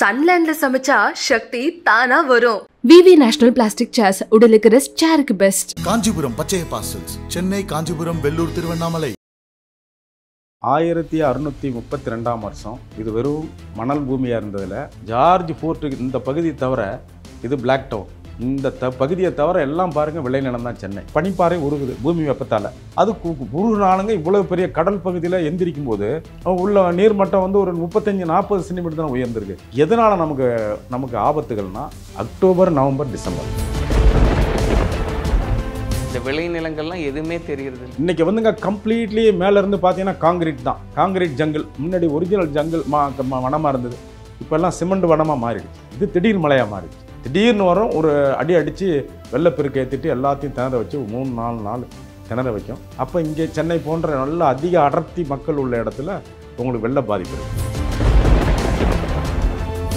சன்லேண்ட்ல சமைச்சா சக்தி தானா வரும் விவி நேஷனல் பிளாஸ்டிக் சேர்ஸ் உடலுக்கு ரெஸ்ட் சேருக்கு பெஸ்ட் காஞ்சிபுரம் பச்சைய பாசல்ஸ் சென்னை காஞ்சிபுரம் வெள்ளூர் திருவண்ணாமலை ஆயிரத்தி அறுநூத்தி முப்பத்தி ரெண்டாம் வருஷம் இது வெறும் மணல் பூமியாக இருந்ததில் ஜார்ஜ் ஃபோர்ட்டு இந்த பகுதி தவிர இது பிளாக் டவுன் இந்த த பகுதியை தவிர எல்லாம் பாருங்கள் விளைநிலம் தான் சென்னை பனிப்பாறை உருகுது பூமி வெப்பத்தால் அது உருகுனாலுங்க இவ்வளோ பெரிய கடல் பகுதியில் எந்திரிக்கும் போது உள்ள நீர்மட்டம் வந்து ஒரு முப்பத்தஞ்சு நாற்பது சென்டிமீட்டர் தான் உயர்ந்திருக்கு எதனால் நமக்கு நமக்கு ஆபத்துகள்னால் அக்டோபர் நவம்பர் டிசம்பர் இந்த விளைநிலங்கள்லாம் எதுவுமே தெரியுது இன்னைக்கு வந்துங்க கம்ப்ளீட்லி இருந்து பார்த்தீங்கன்னா காங்கிரீட் தான் காங்கிரீட் ஜங்கிள் முன்னாடி ஒரிஜினல் ஜங்கிள் மா வனமாக இருந்தது இப்போல்லாம் சிமெண்ட் வனமாக மாறிடுச்சு இது திடீர் மலையாக மாறிடுச்சு திடீர்னு வரும் ஒரு அடி அடித்து வெள்ளப்பெருக்கு ஏற்றிட்டு எல்லாத்தையும் திணற வச்சு மூணு நாலு நாள் திணற வைக்கும் அப்போ இங்கே சென்னை போன்ற நல்ல அதிக அடர்த்தி மக்கள் உள்ள இடத்துல உங்களுக்கு வெள்ள பாதிப்பு இருக்கு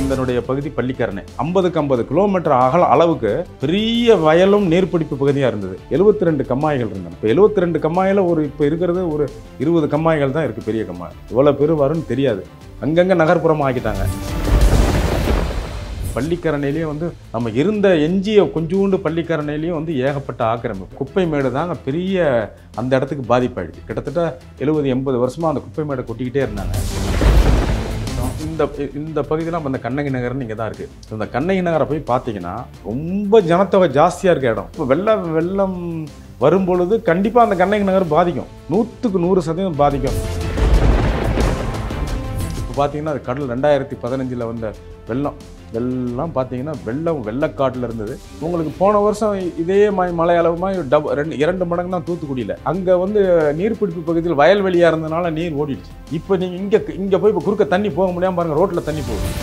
இதனுடைய பகுதி பள்ளிக்கரணை ஐம்பதுக்கு ஐம்பது கிலோமீட்டர் அகல அளவுக்கு பெரிய வயலும் நீர்பிடிப்பு பகுதியாக இருந்தது எழுபத்தி ரெண்டு கம்மாய்கள் இருந்தன இப்போ எழுபத்தி ரெண்டு கம்மாயில் ஒரு இப்போ இருக்கிறது ஒரு இருபது கம்மாய்கள் தான் இருக்குது பெரிய கம்மாய் இவ்வளோ பெரு வரும்னு தெரியாது அங்கங்கே நகர்ப்புறமாக ஆக்கிட்டாங்க பள்ளிக்கரணையிலையும் வந்து நம்ம இருந்த எஞ்சிய கொஞ்சோண்டு பள்ளிக்கரணையிலையும் வந்து ஏகப்பட்ட ஆக்கிரமிப்பு குப்பை மேடு தாங்க பெரிய அந்த இடத்துக்கு பாதிப்பாயிடுச்சு கிட்டத்தட்ட எழுபது எண்பது வருஷமாக அந்த குப்பை மேடை கொட்டிக்கிட்டே இருந்தாங்க இந்த இந்த பகுதியெலாம் நம்ம இந்த கண்ணகி நகர்னு இங்கே தான் இருக்குது இந்த கண்ணகி நகரை போய் பார்த்தீங்கன்னா ரொம்ப ஜனத்தொகை ஜாஸ்தியாக இருக்க இடம் இப்போ வெள்ளம் வெள்ளம் வரும்பொழுது கண்டிப்பாக அந்த கண்ணகி நகர் பாதிக்கும் நூற்றுக்கு நூறு சதவீதம் பாதிக்கும் இப்போ பார்த்தீங்கன்னா அது கடல் ரெண்டாயிரத்தி பதினஞ்சில் வந்த வெள்ளம் இதெல்லாம் பார்த்தீங்கன்னா வெள்ளம் வெள்ளக்காட்டில் இருந்தது உங்களுக்கு போன வருஷம் இதே மழை அளவுமாக டப் ரெண்டு இரண்டு மடங்கு தான் தூத்துக்குடியில் அங்கே வந்து நீர்பிடிப்பு பகுதியில் வயல்வெளியாக இருந்ததுனால நீர் ஓடிடுச்சு இப்போ நீங்கள் இங்கே இங்கே போய் இப்போ குறுக்க தண்ணி போக முடியாமல் பாருங்கள் ரோட்டில் தண்ணி போகும்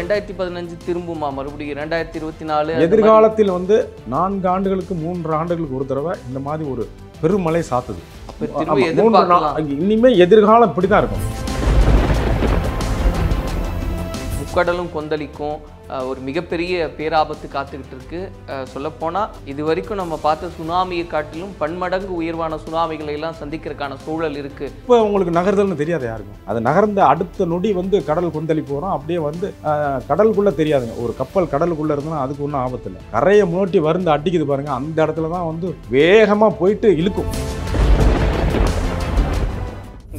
ரெண்டாயிரத்தி பதினஞ்சு திரும்புமா மறுபடியும் ரெண்டாயிரத்தி இருபத்தி நாலு எதிர்காலத்தில் வந்து நான்கு ஆண்டுகளுக்கு மூன்று ஆண்டுகளுக்கு ஒரு தடவை இந்த மாதிரி ஒரு பெருமழை சாத்துது இனிமே எதிர்காலம் இப்படி இருக்கும் முக்கடலும் கொந்தளிக்கும் ஒரு மிகப்பெரிய பேராபத்து காத்துக்கிட்டு இருக்கு சொல்லப்போனால் இது வரைக்கும் நம்ம பார்த்த சுனாமியை காட்டிலும் பன்மடங்கு உயர்வான சுனாமிகளை எல்லாம் சந்திக்கிறதுக்கான சூழல் இருக்கு இப்போ உங்களுக்கு நகர்தல்னு தெரியாது யாருக்கும் அது நகர்ந்த அடுத்த நொடி வந்து கடல் கொந்தளி போகிறோம் அப்படியே வந்து கடலுக்குள்ளே தெரியாதுங்க ஒரு கப்பல் கடலுக்குள்ளே இருந்தால் அதுக்கு ஒன்றும் ஆபத்து இல்லை கரையை முன்னோட்டி வருந்து அடிக்குது பாருங்க அந்த இடத்துல தான் வந்து வேகமாக போயிட்டு இழுக்கும்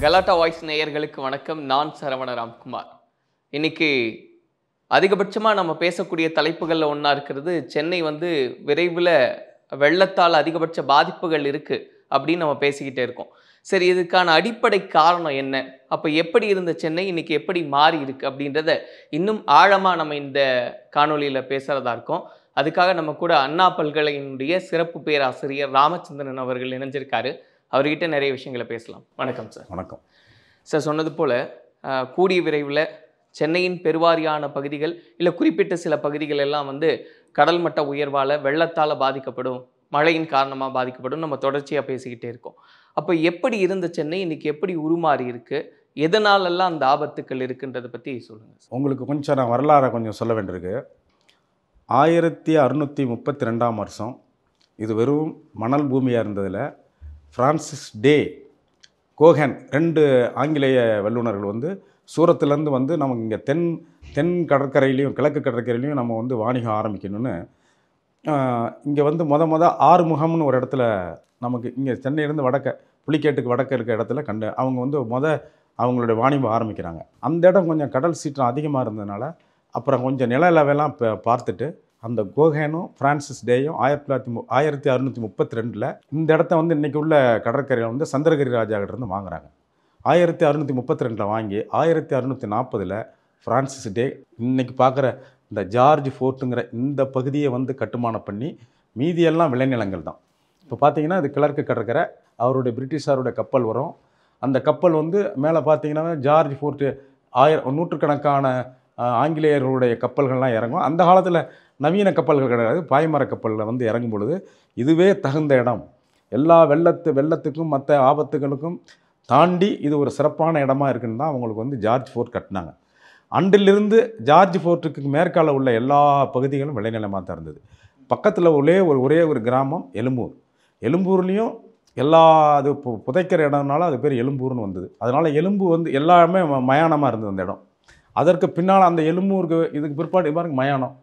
கலாட்டா வாய்ஸ் நேயர்களுக்கு வணக்கம் நான் சரவண ராம்குமார் இன்றைக்கி அதிகபட்சமாக நம்ம பேசக்கூடிய தலைப்புகளில் ஒன்றா இருக்கிறது சென்னை வந்து விரைவில் வெள்ளத்தால் அதிகபட்ச பாதிப்புகள் இருக்குது அப்படின்னு நம்ம பேசிக்கிட்டே இருக்கோம் சரி இதுக்கான அடிப்படை காரணம் என்ன அப்போ எப்படி இருந்த சென்னை இன்றைக்கி எப்படி மாறி இருக்குது அப்படின்றத இன்னும் ஆழமாக நம்ம இந்த காணொலியில் பேசுகிறதா இருக்கோம் அதுக்காக நம்ம கூட அண்ணா பல்கலையினுடைய சிறப்பு பேராசிரியர் ராமச்சந்திரன் அவர்கள் இணைஞ்சிருக்காரு அவர்கிட்ட நிறைய விஷயங்களை பேசலாம் வணக்கம் சார் வணக்கம் சார் சொன்னது போல் கூடிய விரைவில் சென்னையின் பெருவாரியான பகுதிகள் இல்லை குறிப்பிட்ட சில பகுதிகள் எல்லாம் வந்து கடல் மட்ட உயர்வால் வெள்ளத்தால் பாதிக்கப்படும் மழையின் காரணமாக பாதிக்கப்படும் நம்ம தொடர்ச்சியாக பேசிக்கிட்டே இருக்கோம் அப்போ எப்படி இருந்த சென்னை இன்றைக்கி எப்படி உருமாறி இருக்குது எதனாலெல்லாம் அந்த ஆபத்துக்கள் இருக்குன்றதை பற்றி சொல்லுங்கள் உங்களுக்கு கொஞ்சம் நான் வரலாறை கொஞ்சம் சொல்ல வேண்டியிருக்கு ஆயிரத்தி அறுநூற்றி முப்பத்தி ரெண்டாம் வருஷம் இது வெறும் மணல் பூமியாக இருந்ததில் ஃப்ரான்சிஸ் டே கோஹன் ரெண்டு ஆங்கிலேய வல்லுநர்கள் வந்து சூரத்துலேருந்து வந்து நமக்கு இங்கே தென் தென் கடற்கரையிலையும் கிழக்கு கடற்கரையிலையும் நம்ம வந்து வாணிகம் ஆரம்பிக்கணும்னு இங்கே வந்து மொத மொதல் ஆறுமுகம்னு ஒரு இடத்துல நமக்கு இங்கே சென்னையிலேருந்து வடக்க புளிக்கேட்டுக்கு வடக்க இருக்க இடத்துல கண்டு அவங்க வந்து மொத அவங்களுடைய வாணிபம் ஆரம்பிக்கிறாங்க அந்த இடம் கொஞ்சம் கடல் சீற்றம் அதிகமாக இருந்ததுனால அப்புறம் கொஞ்சம் நில அளவெல்லாம் பார்த்துட்டு அந்த கோஹேனும் ஃப்ரான்சிஸ் டேயும் ஆயிரத்தி தொள்ளாயிரத்தி மு ஆயிரத்தி அறுநூற்றி முப்பத்தி ரெண்டில் இந்த இடத்த வந்து இன்றைக்கி உள்ள கடற்கரையில் வந்து சந்திரகிரி ராஜா கிட்டேருந்து வாங்குறாங்க ஆயிரத்தி அறுநூற்றி முப்பத்தி ரெண்டில் வாங்கி ஆயிரத்தி அறுநூற்றி நாற்பதில் ஃப்ரான்சிஸ் டே இன்றைக்கி பார்க்குற இந்த ஜார்ஜ் ஃபோர்ட்டுங்கிற இந்த பகுதியை வந்து கட்டுமானம் பண்ணி மீதியெல்லாம் விளைநிலங்கள் தான் இப்போ பார்த்தீங்கன்னா இது கிழக்கு கடற்கரை அவருடைய பிரிட்டிஷாருடைய கப்பல் வரும் அந்த கப்பல் வந்து மேலே பார்த்தீங்கன்னா ஜார்ஜ் ஃபோர்ட்டு ஆயிரம் நூற்றுக்கணக்கான ஆங்கிலேயர்களுடைய கப்பல்கள்லாம் இறங்கும் அந்த காலத்தில் நவீன கப்பல்கள் கிடையாது பாய்மர கப்பலில் வந்து இறங்கும் பொழுது இதுவே தகுந்த இடம் எல்லா வெள்ளத்து வெள்ளத்துக்கும் மற்ற ஆபத்துகளுக்கும் தாண்டி இது ஒரு சிறப்பான இடமா இருக்குன்னு தான் அவங்களுக்கு வந்து ஜார்ஜ் ஃபோர்ட் கட்டினாங்க அன்றிலிருந்து ஜார்ஜ் ஃபோர்ட்டுக்கு மேற்கால உள்ள எல்லா பகுதிகளும் விளைநிலமாக தான் இருந்தது பக்கத்தில் ஒரே ஒரு ஒரே ஒரு கிராமம் எலும்பூர் எலும்பூர்லேயும் எல்லா அது புதைக்கிற இடம்னால அது பேர் எலும்பூர்னு வந்தது அதனால் எலும்பு வந்து எல்லாமே மயானமாக இருந்தது அந்த இடம் அதற்கு பின்னால் அந்த எலும்பூருக்கு இதுக்கு பிற்பாடு பாருங்க மயானம்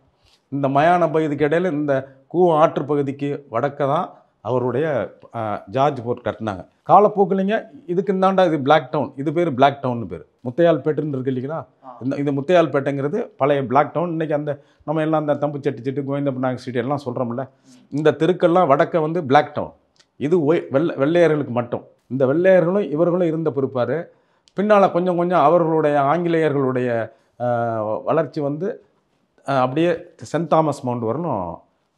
இந்த மயான பகுதிக்கு இடையில் இந்த கூ ஆற்று பகுதிக்கு வடக்க தான் அவருடைய ஜார்ஜ் ஃபோர்ட் கட்டினாங்க காலப்போக்கிலைங்க இதுக்கு இந்தாண்டா இது பிளாக் டவுன் இது பேர் பிளாக் டவுன்னு பேர் முத்தையால்பேட்டுன்னு இருக்கு இல்லைங்களா இந்த முத்தையால் பேட்டைங்கிறது பழைய பிளாக் டவுன் இன்றைக்கி அந்த நம்ம எல்லாம் அந்த தம்பு சட்டி சட்டு கோவிந்தப்பநாயக சிட்டி எல்லாம் சொல்கிறோம்ல இந்த தெருக்கெல்லாம் வடக்க வந்து பிளாக் டவுன் இது ஒய் வெள்ளை வெள்ளையர்களுக்கு மட்டும் இந்த வெள்ளையர்களும் இவர்களும் இருந்த பொறுப்பார் பின்னால் கொஞ்சம் கொஞ்சம் அவர்களுடைய ஆங்கிலேயர்களுடைய வளர்ச்சி வந்து அப்படியே சென்ட் தாமஸ் மவுண்ட் வரணும்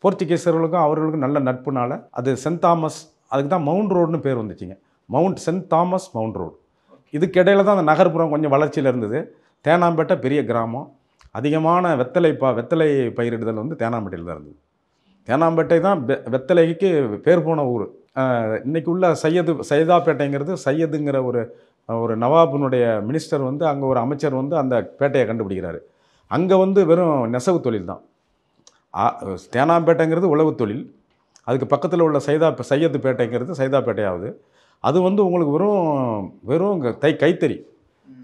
போர்ச்சுகீசர்களுக்கும் அவர்களுக்கும் நல்ல நட்புனால் அது சென்ட் தாமஸ் அதுக்கு தான் மவுண்ட் ரோடுன்னு பேர் வந்துச்சுங்க mount saint Thomas mount road இதுக்கு தான் அந்த நகர்ப்புறம் கொஞ்சம் வளர்ச்சியில் இருந்தது தேனாம்பேட்டை பெரிய கிராமம் அதிகமான வெத்தலை பா வெத்தலை பயிரிடுதல் வந்து தேனாம்பேட்டையில் தான் இருந்தது தேனாம்பேட்டை தான் வெத்தலைக்கு பேர் போன ஊர் இன்றைக்கி உள்ள சையது சையதாப்பேட்டைங்கிறது சையதுங்கிற ஒரு ஒரு நவாபினுடைய மினிஸ்டர் வந்து அங்கே ஒரு அமைச்சர் வந்து அந்த பேட்டையை கண்டுபிடிக்கிறாரு அங்கே வந்து வெறும் நெசவு தொழில் தான் தேனாம்பேட்டைங்கிறது உழவு தொழில் அதுக்கு பக்கத்தில் உள்ள சைதா சையத்துப்பேட்டைங்கிறது சைதாப்பேட்டையாவது அது வந்து உங்களுக்கு வெறும் வெறும் தை கைத்தறி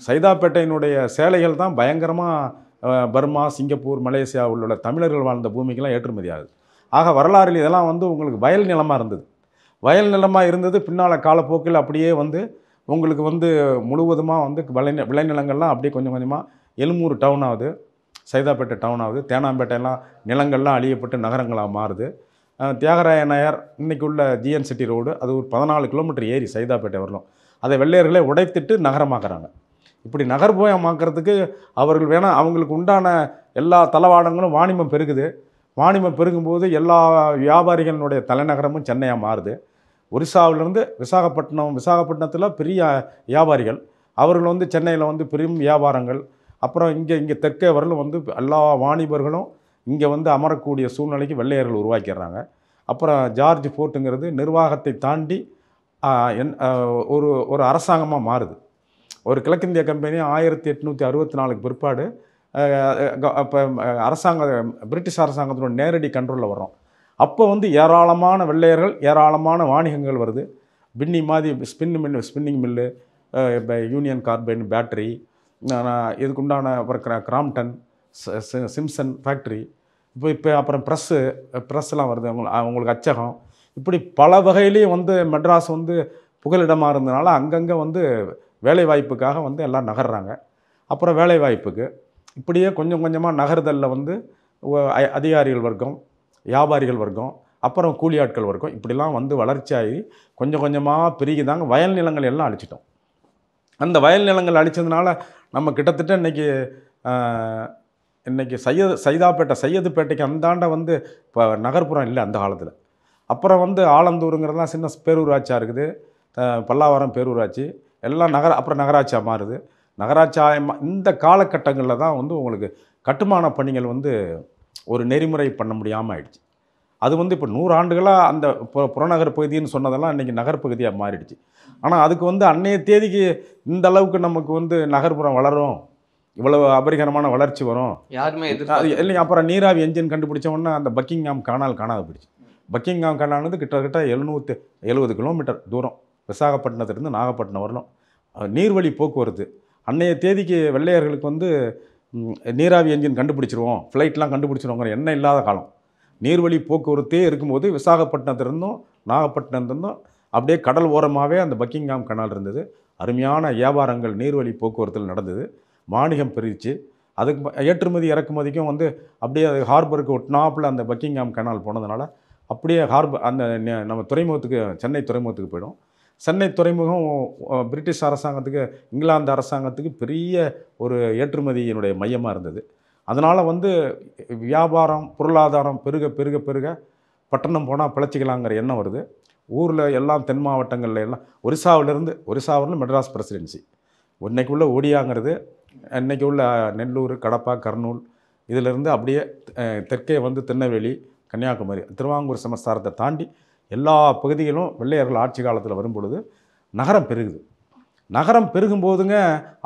சைதாப்பேட்டையினுடைய சேலைகள் தான் பயங்கரமாக பர்மா சிங்கப்பூர் மலேசியா உள்ள தமிழர்கள் வாழ்ந்த பூமிக்கெல்லாம் ஏற்றுமதி ஆகுது ஆக வரலாறில் இதெல்லாம் வந்து உங்களுக்கு வயல் நிலமாக இருந்தது வயல் நிலமாக இருந்தது பின்னால் காலப்போக்கில் அப்படியே வந்து உங்களுக்கு வந்து முழுவதுமாக வந்து விளை விளைநிலங்கள்லாம் அப்படியே கொஞ்சம் கொஞ்சமாக எலும்பூர் டவுன் ஆகுது சைதாப்பேட்டை டவுன் ஆகுது தேனாம்பேட்டையெல்லாம் நிலங்கள்லாம் அழியப்பட்டு நகரங்களாக மாறுது தியாகராய நாயர் இன்றைக்கி உள்ள ஜிஎன் சிட்டி ரோடு அது ஒரு பதினாலு கிலோமீட்டர் ஏரி சைதாப்பேட்டை வரலாம் அதை வெள்ளையர்களே உடைத்துட்டு நகரமாக்குறாங்க இப்படி நகர்போயமாக்குறதுக்கு அவர்கள் வேணால் அவங்களுக்கு உண்டான எல்லா தளவாடங்களும் வாணிமம் பெருகுது வாணிமம் பெருகும்போது எல்லா வியாபாரிகளினுடைய தலைநகரமும் சென்னையாக மாறுது ஒரிசாவிலேருந்து விசாகப்பட்டினம் விசாகப்பட்டினத்தில் பெரிய வியாபாரிகள் அவர்கள் வந்து சென்னையில் வந்து பெரும் வியாபாரங்கள் அப்புறம் இங்கே இங்கே தெற்கே வரலும் வந்து எல்லா வாணிபர்களும் இங்கே வந்து அமரக்கூடிய சூழ்நிலைக்கு வெள்ளையர்கள் உருவாக்கிடுறாங்க அப்புறம் ஜார்ஜ் ஃபோர்ட்டுங்கிறது நிர்வாகத்தை தாண்டி ஒரு ஒரு அரசாங்கமாக மாறுது ஒரு கிழக்கிந்திய கம்பெனி ஆயிரத்தி எட்நூற்றி அறுபத்தி நாலுக்கு பிற்பாடு இப்போ அரசாங்க பிரிட்டிஷ் அரசாங்கத்தினோட நேரடி கண்ட்ரோலில் வர்றோம் அப்போ வந்து ஏராளமான வெள்ளையர்கள் ஏராளமான வாணிகங்கள் வருது பின்னி மாதிரி ஸ்பின் மில் ஸ்பின்னிங் மில்லு இப்போ யூனியன் கார்பைன் பேட்டரி இதுக்குண்டான அப்புறம் கிராம்டன் சிம்சன் ஃபேக்ட்ரி இப்போ இப்போ அப்புறம் ப்ரெஸ்ஸு ப்ரெஸ்லாம் வருது அவங்களுக்கு அவங்களுக்கு அச்சகம் இப்படி பல வகையிலையும் வந்து மெட்ராஸ் வந்து புகலிடமாக இருந்தனால அங்கங்கே வந்து வேலை வாய்ப்புக்காக வந்து எல்லாம் நகர்றாங்க அப்புறம் வேலை வாய்ப்புக்கு இப்படியே கொஞ்சம் கொஞ்சமாக நகர்தலில் வந்து அதிகாரிகள் வர்க்கம் வியாபாரிகள் வர்க்கம் அப்புறம் கூலி ஆட்கள் வர்க்கம் இப்படிலாம் வந்து வளர்ச்சியாகி கொஞ்சம் கொஞ்சமாக பெருகி தாங்க வயல் நிலங்கள் எல்லாம் அழிச்சிட்டோம் அந்த வயல் நிலங்கள் அழித்ததுனால நம்ம கிட்டத்தட்ட இன்றைக்கி இன்றைக்கி சையது சைதாப்பேட்டை சையதுப்பேட்டைக்கு அந்தாண்ட வந்து இப்போ நகர்ப்புறம் இல்லை அந்த காலத்தில் அப்புறம் வந்து ஆலந்தூருங்கிறதுலாம் சின்ன பேரூராட்சியாக இருக்குது பல்லாவரம் பேரூராட்சி எல்லாம் நகர அப்புறம் நகராட்சியாக மாறுது நகராட்சியாக இந்த காலகட்டங்களில் தான் வந்து உங்களுக்கு கட்டுமான பணிகள் வந்து ஒரு நெறிமுறை பண்ண முடியாமல் ஆயிடுச்சு அது வந்து இப்போ நூறு ஆண்டுகளாக அந்த புறநகர் பகுதின்னு சொன்னதெல்லாம் இன்றைக்கி நகர்ப்பகுதியாக மாறிடுச்சு ஆனால் அதுக்கு வந்து அன்னைய தேதிக்கு இந்த அளவுக்கு நமக்கு வந்து நகர்ப்புறம் வளரும் இவ்வளவு அபரிகரமான வளர்ச்சி வரும் யாருமே இல்லை அப்புறம் நீராவி என்ஜின் கண்டுபிடிச்சவொன்னே அந்த பக்கிங்ஹாம் காணால் காணாத போயிடுச்சு பக்கிங்ஹாம் காணானது கிட்டத்தட்ட எழுநூற்று எழுபது கிலோமீட்டர் தூரம் விசாகப்பட்டினத்துலேருந்து நாகப்பட்டினம் வரணும் நீர்வழி போக்குவரத்து அன்னைய தேதிக்கு வெள்ளையர்களுக்கு வந்து நீராவி என்ஜின் கண்டுபிடிச்சிருவோம் ஃப்ளைட்லாம் கண்டுபிடிச்சிருவோங்கிற எண்ணெய் இல்லாத காலம் நீர்வழி போக்குவரத்தே இருக்கும்போது விசாகப்பட்டினத்திலிருந்தும் நாகப்பட்டினத்திலிருந்தும் அப்படியே கடல் ஓரமாகவே அந்த பக்கிங்ஹாம் கனால் இருந்தது அருமையான வியாபாரங்கள் நீர்வழி போக்குவரத்தில் நடந்தது வாணிகம் பிரித்து அதுக்கு ஏற்றுமதி இறக்குமதிக்கும் வந்து அப்படியே அது ஹார்பருக்கு ஒட்டினாப்பில் அந்த பக்கிங்காம் கெனால் போனதுனால அப்படியே ஹார்பர் அந்த நம்ம துறைமுகத்துக்கு சென்னை துறைமுகத்துக்கு போயிடும் சென்னை துறைமுகம் பிரிட்டிஷ் அரசாங்கத்துக்கு இங்கிலாந்து அரசாங்கத்துக்கு பெரிய ஒரு ஏற்றுமதியினுடைய மையமாக இருந்தது அதனால் வந்து வியாபாரம் பொருளாதாரம் பெருக பெருக பெருக பட்டணம் போனால் பிழைச்சிக்கலாங்கிற எண்ணம் வருது ஊரில் எல்லாம் தென் மாவட்டங்களில் எல்லாம் ஒரிசாவிலேருந்து ஒரிசாவிலேருந்து மெட்ராஸ் பிரசிடென்சி இன்னைக்குள்ளே ஒடியாங்கிறது இன்றைக்கி உள்ள நெல்லூர் கடப்பா கர்னூல் இதிலிருந்து அப்படியே தெற்கே வந்து திருநெல்வேலி கன்னியாகுமரி திருவாங்கூர் சமஸ்தாரத்தை தாண்டி எல்லா பகுதிகளும் வெள்ளையர்கள் ஆட்சி காலத்தில் வரும்பொழுது நகரம் பெருகுது நகரம் பெருகும்போதுங்க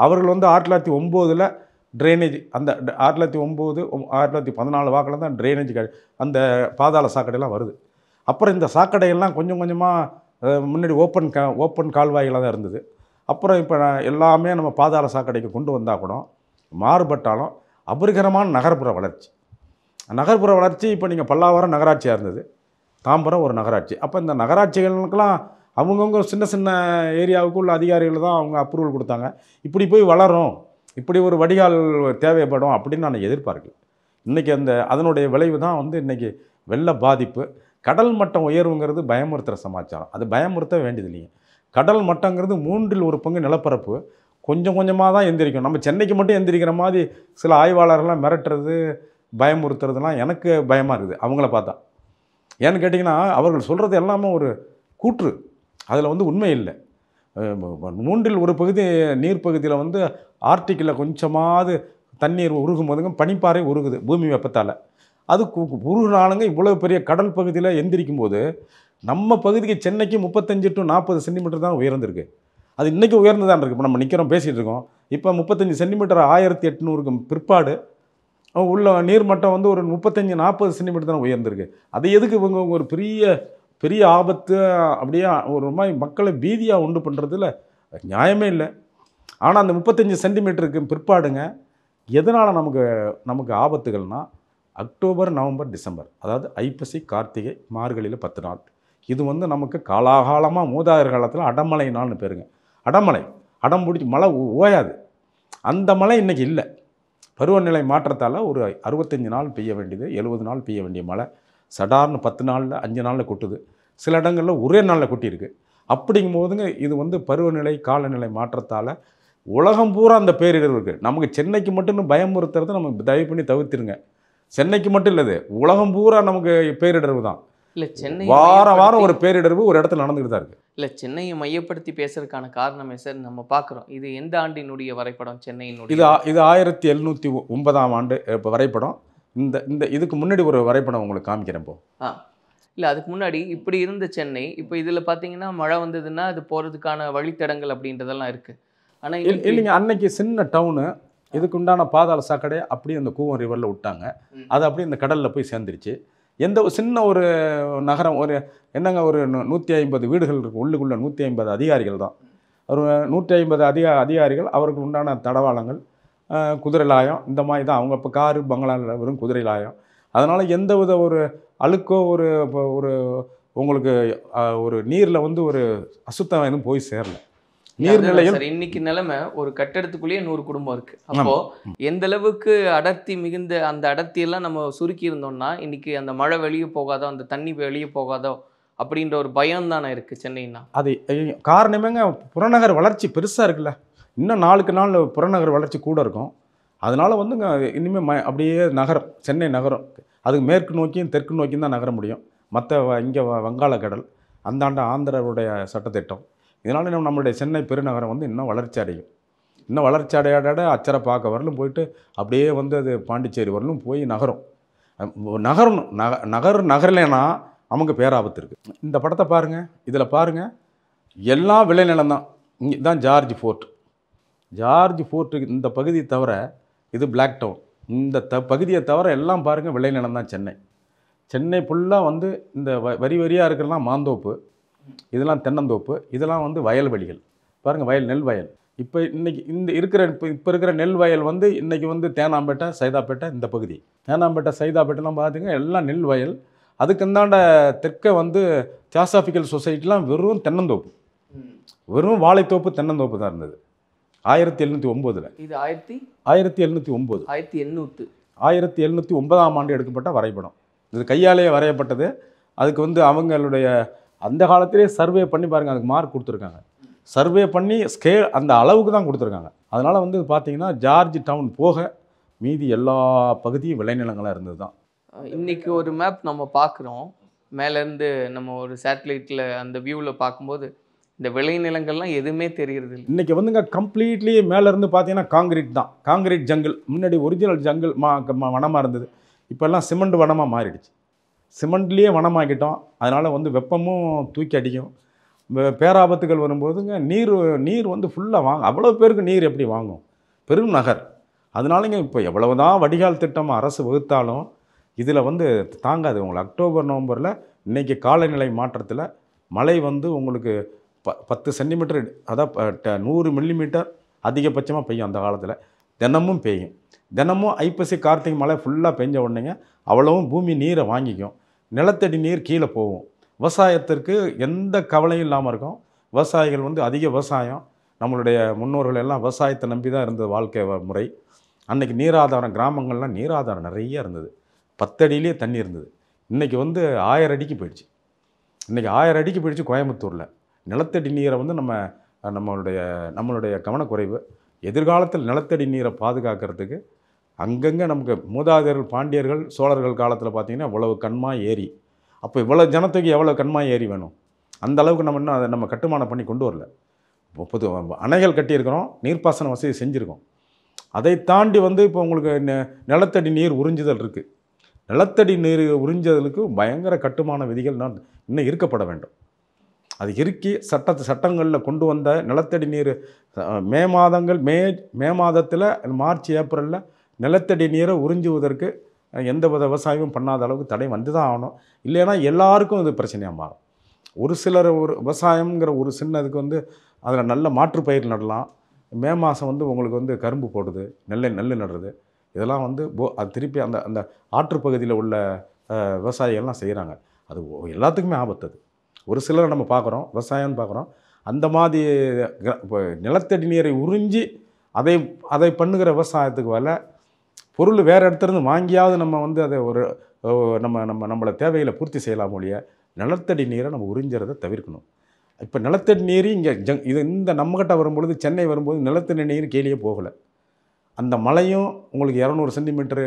அவர்கள் வந்து ஆயிரத்தி தொள்ளாயிரத்தி ஒம்போதில் ட்ரைனேஜ் அந்த ஆயிரத்தி தொள்ளாயிரத்தி ஒம்பது ஆயிரத்தி தொள்ளாயிரத்தி பதினாலு வாக்கில் தான் ட்ரைனேஜ் அந்த பாதாள சாக்கடையெல்லாம் வருது அப்புறம் இந்த சாக்கடையெல்லாம் கொஞ்சம் கொஞ்சமாக முன்னாடி ஓப்பன் க ஓப்பன் கால்வாய்களாக தான் இருந்தது அப்புறம் இப்போ எல்லாமே நம்ம பாதாள சாக்கடைக்கு கொண்டு வந்தால் கூட மாறுபட்டாலும் அபரிகரமான நகர்ப்புற வளர்ச்சி நகர்ப்புற வளர்ச்சி இப்போ நீங்கள் பல்லாவரம் நகராட்சியாக இருந்தது தாம்பரம் ஒரு நகராட்சி அப்போ இந்த நகராட்சிகளுக்கெல்லாம் அவங்கவுங்க சின்ன சின்ன ஏரியாவுக்கு உள்ள அதிகாரிகள் தான் அவங்க அப்ரூவல் கொடுத்தாங்க இப்படி போய் வளரும் இப்படி ஒரு வடிகால் தேவைப்படும் அப்படின்னு நான் எதிர்பார்க்கல இன்றைக்கி அந்த அதனுடைய விளைவு தான் வந்து இன்றைக்கி வெள்ள பாதிப்பு கடல் மட்டம் உயர்வுங்கிறது பயமுறுத்துகிற சமாச்சாரம் அது பயமுறுத்த வேண்டியது இல்லைங்க கடல் மட்டங்கிறது மூன்றில் ஒரு பங்கு நிலப்பரப்பு கொஞ்சம் கொஞ்சமாக தான் எந்திரிக்கும் நம்ம சென்னைக்கு மட்டும் எந்திரிக்கிற மாதிரி சில ஆய்வாளர்கள்லாம் மிரட்டுறது பயமுறுத்துறதுலாம் எனக்கு பயமாக இருக்குது அவங்கள பார்த்தா ஏன்னு கேட்டிங்கன்னா அவர்கள் சொல்கிறது எல்லாமே ஒரு கூற்று அதில் வந்து உண்மை இல்லை மூன்றில் ஒரு பகுதி நீர் பகுதியில் வந்து ஆர்டிக்கில் கொஞ்சமாவது தண்ணீர் உருகும் போதுங்க பனிப்பாறை உருகுது பூமி வெப்பத்தால் அது உருகுனாலுங்க இவ்வளோ பெரிய கடல் பகுதியில் எந்திரிக்கும் போது நம்ம பகுதிக்கு சென்னைக்கு முப்பத்தஞ்சு டு நாற்பது சென்டிமீட்டர் தான் உயர்ந்திருக்கு அது இன்றைக்கி உயர்ந்ததான் இருக்குது இப்போ நம்ம நிற்கிறோம் பேசிகிட்டு இருக்கோம் இப்போ முப்பத்தஞ்சு சென்டிமீட்டர் ஆயிரத்தி எட்நூறுக்கு பிற்பாடு உள்ள நீர்மட்டம் வந்து ஒரு முப்பத்தஞ்சு நாற்பது சென்டிமீட்டர் தான் உயர்ந்திருக்கு அது எதுக்கு இவங்க ஒரு பெரிய பெரிய ஆபத்து அப்படியே ஒரு மாதிரி மக்களை பீதியாக உண்டு பண்ணுறதுல நியாயமே இல்லை ஆனால் அந்த முப்பத்தஞ்சு சென்டிமீட்டருக்கு பிற்பாடுங்க எதனால் நமக்கு நமக்கு ஆபத்துகள்னால் அக்டோபர் நவம்பர் டிசம்பர் அதாவது ஐப்பசி கார்த்திகை மார்கழியில் பத்து நாள் இது வந்து நமக்கு காலாகாலமாக மூதாதிர காலத்தில் அடமலை நாள்னு பேருங்க அடமலை அடம் பிடிச்சி மழை ஓயாது அந்த மழை இன்றைக்கி இல்லை பருவநிலை மாற்றத்தால் ஒரு அறுபத்தஞ்சி நாள் பெய்ய வேண்டியது எழுபது நாள் பெய்ய வேண்டிய மழை சடார்னு பத்து நாளில் அஞ்சு நாளில் கொட்டுது சில இடங்களில் ஒரே நாளில் கொட்டியிருக்கு அப்படிங்கும் போதுங்க இது வந்து பருவநிலை காலநிலை மாற்றத்தால் உலகம் பூரா அந்த பேரிடர் இருக்குது நமக்கு சென்னைக்கு மட்டும்னு பயமுறுத்துறது நமக்கு தயவு பண்ணி தவிர்த்துருங்க சென்னைக்கு மட்டும் இல்லை உலகம் பூரா நமக்கு பேரிடர்வு தான் இல்லை சென்னை வாரம் வாரம் ஒரு பேரிடர்வு ஒரு இடத்துல நடந்துகிட்டு தான் இருக்குது இல்லை சென்னையை மையப்படுத்தி பேசுறதுக்கான காரணமே சார் நம்ம பார்க்குறோம் இது எந்த ஆண்டினுடைய வரைபடம் சென்னையினுடைய இது இது ஆயிரத்தி எழுநூற்றி ஒன்பதாம் ஆண்டு இப்போ வரைபடம் இந்த இந்த இதுக்கு முன்னாடி ஒரு வரைபடம் உங்களுக்கு காமிக்கிறேன் இப்போ ஆ இல்லை அதுக்கு முன்னாடி இப்படி இருந்த சென்னை இப்போ இதில் பார்த்தீங்கன்னா மழை வந்ததுன்னா அது போகிறதுக்கான வழித்தடங்கள் அப்படின்றதெல்லாம் இருக்குது ஆனால் இல்லைங்க அன்னைக்கு சின்ன டவுனு இதுக்குண்டான பாதாள சாக்கடை அப்படியே அந்த கூவம் ரிவரில் விட்டாங்க அது அப்படியே இந்த கடலில் போய் சேர்ந்துருச்சு எந்த சின்ன ஒரு நகரம் ஒரு என்னங்க ஒரு நூற்றி ஐம்பது வீடுகள் இருக்குது உள்ளுக்குள்ளே நூற்றி ஐம்பது அதிகாரிகள் தான் ஒரு நூற்றி ஐம்பது அதிகா அதிகாரிகள் அவருக்கு உண்டான தடவாளங்கள் குதிரை லாயம் இந்த மாதிரி தான் அவங்க இப்போ காரு பங்களாவில் வரும் குதிரை லாயம் அதனால் எந்த வித ஒரு அழுக்கோ ஒரு ஒரு உங்களுக்கு ஒரு நீரில் வந்து ஒரு அசுத்தம் எதுவும் போய் சேரலை நீர்நிலையில் இன்னைக்கு நிலைமை ஒரு கட்டடத்துக்குள்ளேயே நூறு குடும்பம் இருக்கு அப்போ எந்த அளவுக்கு அடர்த்தி மிகுந்த அந்த அடர்த்தி எல்லாம் நம்ம சுருக்கி இருந்தோம்னா இன்னைக்கு அந்த மழை வெளியே போகாதோ அந்த தண்ணி வெளியே போகாதோ அப்படின்ற ஒரு பயம் தானே இருக்கு சென்னைன்னா அது காரணமேங்க புறநகர் வளர்ச்சி பெருசாக இருக்குல்ல இன்னும் நாளுக்கு நாள் புறநகர் வளர்ச்சி கூட இருக்கும் அதனால வந்துங்க இனிமேல் ம அப்படியே நகரம் சென்னை நகரம் அதுக்கு மேற்கு நோக்கியும் தெற்கு நோக்கியும் தான் நகர முடியும் மற்ற இங்கே வங்காள கடல் அந்தாண்ட ஆந்திராவுடைய சட்டத்திட்டம் இதனால் நம்ம நம்மளுடைய சென்னை பெருநகரம் வந்து இன்னும் வளர்ச்சி அடையும் இன்னும் வளர்ச்சி அடையாட அச்சரை பார்க்க வரலும் போயிட்டு அப்படியே வந்து அது பாண்டிச்சேரி வரலும் போய் நகரும் நகரும் நக நகர் நகரலைன்னா நமக்கு பேராபத்து இருக்குது இந்த படத்தை பாருங்கள் இதில் பாருங்கள் எல்லா விளைநிலம் தான் இங்கே தான் ஜார்ஜ் ஃபோர்ட் ஜார்ஜ் ஃபோர்ட்டு இந்த பகுதியை தவிர இது பிளாக் டவுன் இந்த த பகுதியை தவிர எல்லாம் பாருங்கள் விளைநிலம் தான் சென்னை சென்னை ஃபுல்லாக வந்து இந்த வரி வரியாக இருக்கிறதெல்லாம் மாந்தோப்பு இதெல்லாம் தென்னந்தோப்பு இதெல்லாம் வந்து வயல்வெளிகள் பாருங்கள் வயல் நெல் வயல் இப்போ இன்றைக்கி இந்த இருக்கிற இப்போ இப்போ இருக்கிற நெல் வயல் வந்து இன்றைக்கி வந்து தேனாம்பேட்டை சைதாப்பேட்டை இந்த பகுதி தேனாம்பேட்டை சைதாப்பேட்டைலாம் பார்த்திங்கன்னா எல்லாம் நெல் வயல் அதுக்கு இந்தாண்ட தெற்கே வந்து தியாசாபிக்கல் சொசைட்டிலாம் வெறும் தென்னந்தோப்பு வெறும் வாழைத்தோப்பு தென்னந்தோப்பு தான் இருந்தது ஆயிரத்தி எழுநூற்றி ஒம்போதில் இது ஆயிரத்தி ஆயிரத்தி எழுநூற்றி ஒம்பது ஆயிரத்தி எண்ணூற்று ஆயிரத்தி எழுநூற்றி ஒன்பதாம் ஆண்டு எடுக்கப்பட்ட வரைபடம் இது கையாலேயே வரையப்பட்டது அதுக்கு வந்து அவங்களுடைய அந்த காலத்திலே சர்வே பண்ணி பாருங்கள் அதுக்கு மார்க் கொடுத்துருக்காங்க சர்வே பண்ணி ஸ்கே அந்த அளவுக்கு தான் கொடுத்துருக்காங்க அதனால் வந்து பார்த்தீங்கன்னா ஜார்ஜ் டவுன் போக மீதி எல்லா பகுதியும் விளைநிலங்களாக இருந்தது தான் இன்றைக்கி ஒரு மேப் நம்ம பார்க்குறோம் மேலேருந்து நம்ம ஒரு சேட்டலைட்டில் அந்த வியூவில் பார்க்கும்போது இந்த விளைநிலங்கள்லாம் எதுவுமே தெரியறது இன்றைக்கி வந்துங்க கம்ப்ளீட்லி மேலேருந்து பார்த்தீங்கன்னா காங்கிரீட் தான் காங்கிரீட் ஜங்கிள் முன்னாடி ஒரிஜினல் ஜங்கிள் மா வனமாக இருந்தது இப்போல்லாம் சிமெண்ட் வனமாக மாறிடுச்சு சிமெண்ட்லேயே வனமாக்கிட்டோம் அதனால் வந்து வெப்பமும் தூக்கி அடிக்கும் பேராபத்துகள் வரும்போதுங்க நீர் நீர் வந்து ஃபுல்லாக வாங்க அவ்வளோ பேருக்கு நீர் எப்படி வாங்கும் பெரும் நகர் அதனாலங்க இப்போ எவ்வளவு தான் வடிகால் திட்டம் அரசு வகுத்தாலும் இதில் வந்து தாங்காது உங்களுக்கு அக்டோபர் நவம்பரில் இன்றைக்கி காலநிலை மாற்றத்தில் மழை வந்து உங்களுக்கு ப பத்து சென்டிமீட்டர் அதாவது நூறு மில்லிமீட்டர் அதிகபட்சமாக பெய்யும் அந்த காலத்தில் தினமும் பெய்யும் தினமும் ஐப்பசி கார்த்திகை மழை ஃபுல்லாக பெஞ்ச உடனேங்க அவ்வளவும் பூமி நீரை வாங்கிக்கும் நிலத்தடி நீர் கீழே போகும் விவசாயத்திற்கு எந்த கவலையும் இல்லாமல் இருக்கும் விவசாயிகள் வந்து அதிக விவசாயம் நம்மளுடைய முன்னோர்கள் எல்லாம் விவசாயத்தை நம்பி தான் இருந்தது வாழ்க்கை முறை அன்றைக்கி நீராதாரம் கிராமங்கள்லாம் நீராதாரம் நிறைய இருந்தது பத்தடியிலே தண்ணி இருந்தது இன்றைக்கி வந்து ஆயிரம் அடிக்கு போயிடுச்சு இன்றைக்கி ஆயிரம் அடிக்கு போயிடுச்சு கோயம்புத்தூரில் நிலத்தடி நீரை வந்து நம்ம நம்மளுடைய நம்மளுடைய கவனக்குறைவு எதிர்காலத்தில் நிலத்தடி நீரை பாதுகாக்கிறதுக்கு அங்கங்கே நமக்கு மூதாதையர்கள் பாண்டியர்கள் சோழர்கள் காலத்தில் பார்த்திங்கன்னா இவ்வளவு கண்மாய் ஏறி அப்போ இவ்வளோ ஜனத்துக்கு எவ்வளோ கண்மாய் ஏறி வேணும் அந்த அளவுக்கு நம்ம இன்னும் அதை நம்ம கட்டுமானம் பண்ணி கொண்டு வரல பொது அணைகள் கட்டியிருக்கிறோம் நீர்ப்பாசன வசதி செஞ்சுருக்கோம் அதை தாண்டி வந்து இப்போ உங்களுக்கு நிலத்தடி நீர் உறிஞ்சுதல் இருக்குது நிலத்தடி நீர் உறிஞ்சதலுக்கு பயங்கர கட்டுமான விதிகள் நான் இன்னும் இருக்கப்பட வேண்டும் அது இருக்கி சட்ட சட்டங்களில் கொண்டு வந்த நிலத்தடி நீர் மே மாதங்கள் மே மே மாதத்தில் மார்ச் ஏப்ரலில் நிலத்தடி நீரை உறிஞ்சுவதற்கு எந்த வித விவசாயமும் பண்ணாத அளவுக்கு தடை வந்து தான் ஆகணும் இல்லைன்னா எல்லாருக்கும் இது பிரச்சனையாக மாறும் ஒரு சிலர் ஒரு விவசாயம்ங்கிற ஒரு சின்னதுக்கு வந்து அதில் நல்ல மாற்று பயிர் நடலாம் மே மாதம் வந்து உங்களுக்கு வந்து கரும்பு போடுது நெல்லை நெல் நடுறது இதெல்லாம் வந்து போ அது திருப்பி அந்த அந்த ஆற்றுப்பகுதியில் உள்ள விவசாயிகள்லாம் செய்கிறாங்க அது எல்லாத்துக்குமே ஆபத்து அது ஒரு சிலரை நம்ம பார்க்குறோம் விவசாயம்னு பார்க்குறோம் அந்த மாதிரி இப்போ நிலத்தடி நீரை உறிஞ்சி அதை அதை பண்ணுகிற விவசாயத்துக்கு வேலை பொருள் வேறு இடத்துலேருந்து வாங்கியாவது நம்ம வந்து அதை ஒரு நம்ம நம்ம நம்மளை தேவைகளை பூர்த்தி செய்யலாம் ஒழிய நிலத்தடி நீரை நம்ம உறிஞ்சிறதை தவிர்க்கணும் இப்போ நிலத்தடி நீர் இங்கே ஜங் இது இந்த நம்மக்கிட்ட வரும்பொழுது சென்னை வரும்போது நிலத்தடி நீர் கேலியே போகலை அந்த மழையும் உங்களுக்கு இரநூறு சென்டிமீட்டரு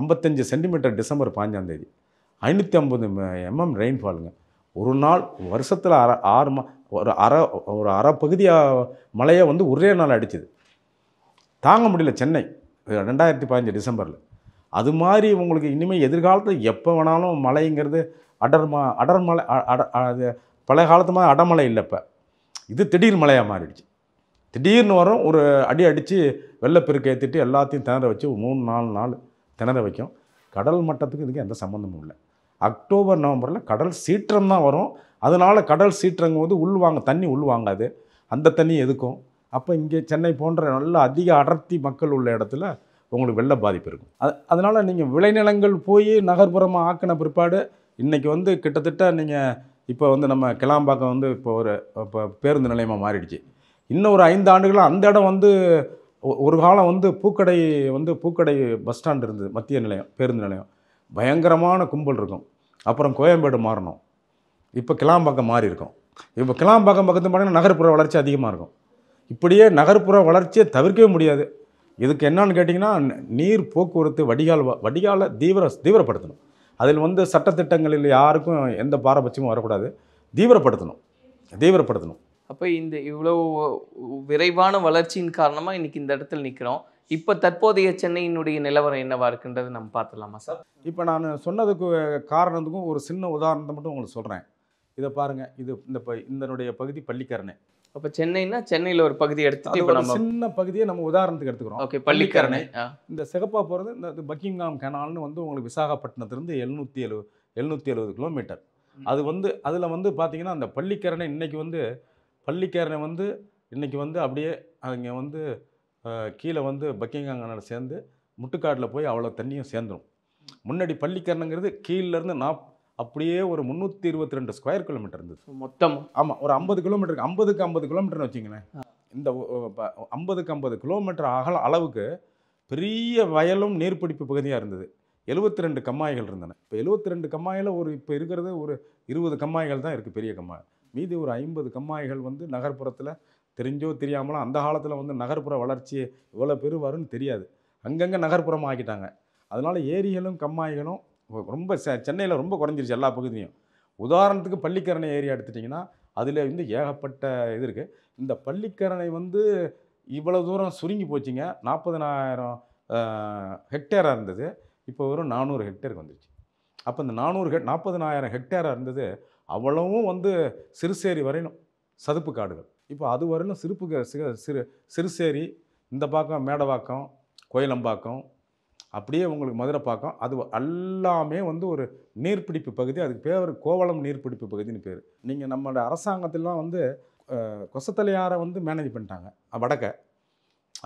ஐம்பத்தஞ்சு சென்டிமீட்டர் டிசம்பர் பாஞ்சாந்தேதி ஐநூற்றி ஐம்பது எம்எம் ரெயின்ஃபாலுங்க ஒரு நாள் வருஷத்தில் அரை ஆறு மா ஒரு அரை ஒரு அரை பகுதியாக மழையை வந்து ஒரே நாள் அடிச்சுது தாங்க முடியல சென்னை ரெண்டாயிரத்தி பதினஞ்சு டிசம்பரில் அது மாதிரி உங்களுக்கு இனிமேல் எதிர்காலத்தில் எப்போ வேணாலும் மழைங்கிறது அடர் மா அடர் மலை அட அது பழைய காலத்து மாதிரி அடமலை இல்லை இப்போ இது திடீர் மழையாக மாறிடுச்சு திடீர்னு வரும் ஒரு அடி அடித்து வெள்ளப்பெருக்கு ஏற்றிட்டு எல்லாத்தையும் திணற வச்சு மூணு நாலு நாள் திணற வைக்கும் கடல் மட்டத்துக்கு இதுக்கு எந்த சம்மந்தமும் இல்லை அக்டோபர் நவம்பரில் கடல் சீற்றம் தான் வரும் அதனால் கடல் சீற்றங்கும் போது உள்வாங்க தண்ணி உள்வாங்காது அந்த தண்ணி எதுக்கும் அப்போ இங்கே சென்னை போன்ற நல்ல அதிக அடர்த்தி மக்கள் உள்ள இடத்துல உங்களுக்கு வெள்ள பாதிப்பு இருக்கும் அது அதனால் நீங்கள் விளைநிலங்கள் போய் நகர்ப்புறமாக ஆக்கின பிற்பாடு இன்றைக்கி வந்து கிட்டத்தட்ட நீங்கள் இப்போ வந்து நம்ம கிளாம்பாக்கம் வந்து இப்போ ஒரு இப்போ பேருந்து நிலையமாக மாறிடுச்சு இன்னும் ஒரு ஐந்து ஆண்டுகளாக அந்த இடம் வந்து ஒரு காலம் வந்து பூக்கடை வந்து பூக்கடை பஸ் ஸ்டாண்ட் இருந்தது மத்திய நிலையம் பேருந்து நிலையம் பயங்கரமான கும்பல் இருக்கும் அப்புறம் கோயம்பேடு மாறணும் இப்போ கிளாம்பாக்கம் மாறி இருக்கும் இப்போ கிளாம்பாக்கம் பக்கத்து பார்த்தீங்கன்னா நகர்ப்புற வளர்ச்சி அதிகமாக இருக்கும் இப்படியே நகர்ப்புற வளர்ச்சியை தவிர்க்கவே முடியாது இதுக்கு என்னான்னு கேட்டிங்கன்னா நீர் போக்குவரத்து வடிகால் வடிகாலை தீவிர தீவிரப்படுத்தணும் அதில் வந்து சட்டத்திட்டங்களில் யாருக்கும் எந்த பாரபட்சமும் வரக்கூடாது தீவிரப்படுத்தணும் தீவிரப்படுத்தணும் அப்போ இந்த இவ்வளோ விரைவான வளர்ச்சியின் காரணமாக இன்றைக்கி இந்த இடத்துல நிற்கிறோம் இப்போ தற்போதைய சென்னையினுடைய நிலவரம் என்னவா இருக்குன்றது நம்ம பார்த்துடலாமா சார் இப்போ நான் சொன்னதுக்கு காரணத்துக்கும் ஒரு சின்ன உதாரணத்தை மட்டும் உங்களுக்கு சொல்கிறேன் இதை பாருங்கள் இது இந்த ப இதனுடைய பகுதி பள்ளிக்கரணை அப்போ சென்னைனா சென்னையில் ஒரு பகுதி எடுத்து இப்போ நம்ம சின்ன பகுதியை நம்ம உதாரணத்துக்கு எடுத்துக்கிறோம் ஓகே பள்ளிக்கரணை இந்த சிகப்பாக போகிறது இந்த பக்கிங்காம் கெனால்னு வந்து உங்களுக்கு விசாகப்பட்டினத்துலேருந்து எழுநூற்றி எழுபது எழுநூற்றி எழுபது கிலோமீட்டர் அது வந்து அதில் வந்து பார்த்திங்கன்னா அந்த பள்ளிக்கரணை இன்றைக்கி வந்து பள்ளிக்கரணை வந்து இன்றைக்கி வந்து அப்படியே அவங்க வந்து கீழே வந்து பக்கிங்காம் கெனால் சேர்ந்து முட்டுக்காட்டில் போய் அவ்வளோ தண்ணியும் சேர்ந்துடும் முன்னாடி பள்ளிக்கரணைங்கிறது கீழேருந்து நாப் அப்படியே ஒரு முந்நூற்றி இருபத்தி ரெண்டு ஸ்கொயர் கிலோமீட்டர் இருந்தது மொத்தம் ஆமாம் ஒரு ஐம்பது கிலோமீட்டருக்கு ஐம்பதுக்கு ஐம்பது கிலோமீட்டர்னு வச்சிங்களேன் இந்த ஐம்பதுக்கு ஐம்பது கிலோமீட்டர் அகல அளவுக்கு பெரிய வயலும் நீர்ப்பிடிப்பு பகுதியாக இருந்தது எழுபத்தி ரெண்டு கம்மாய்கள் இருந்தன இப்போ எழுபத்தி ரெண்டு கம்மாயில் ஒரு இப்போ இருக்கிறது ஒரு இருபது கம்மாய்கள் தான் இருக்குது பெரிய கம்மாய் மீதி ஒரு ஐம்பது கம்மாய்கள் வந்து நகர்ப்புறத்தில் தெரிஞ்சோ தெரியாமலோ அந்த காலத்தில் வந்து நகர்ப்புற வளர்ச்சி இவ்வளோ பேர் வரும்னு தெரியாது அங்கங்கே நகர்ப்புறம் ஆக்கிட்டாங்க அதனால் ஏரிகளும் கம்மாய்களும் ரொம்ப சென்னையில் ரொம்ப குறைஞ்சிருச்சு எல்லா பகுதியும் உதாரணத்துக்கு பள்ளிக்கரணை ஏரியா எடுத்துட்டிங்கன்னா அதில் வந்து ஏகப்பட்ட இது இருக்குது இந்த பள்ளிக்கரணை வந்து இவ்வளோ தூரம் சுருங்கி போச்சுங்க நாற்பதனாயிரம் ஹெக்டேராக இருந்தது இப்போ வெறும் நானூறு ஹெக்டேருக்கு வந்துருச்சு அப்போ இந்த நானூறு ஹெட் நாற்பதனாயிரம் ஹெக்டேராக இருந்தது அவ்வளவும் வந்து சிறுசேரி வரையணும் சதுப்பு காடுகள் இப்போ அது வரையிலும் சிறுப்பு சிறு சிறுசேரி இந்த பக்கம் மேடவாக்கம் கோயிலம்பாக்கம் அப்படியே உங்களுக்கு மதுரை பாக்கம் அது எல்லாமே வந்து ஒரு நீர்பிடிப்பு பகுதி அதுக்கு பேர் கோவளம் நீர்பிடிப்பு பகுதின்னு பேர் நீங்கள் நம்மளோட அரசாங்கத்திலாம் வந்து கொசத்தலையாரை வந்து மேனேஜ் பண்ணிட்டாங்க வடக்க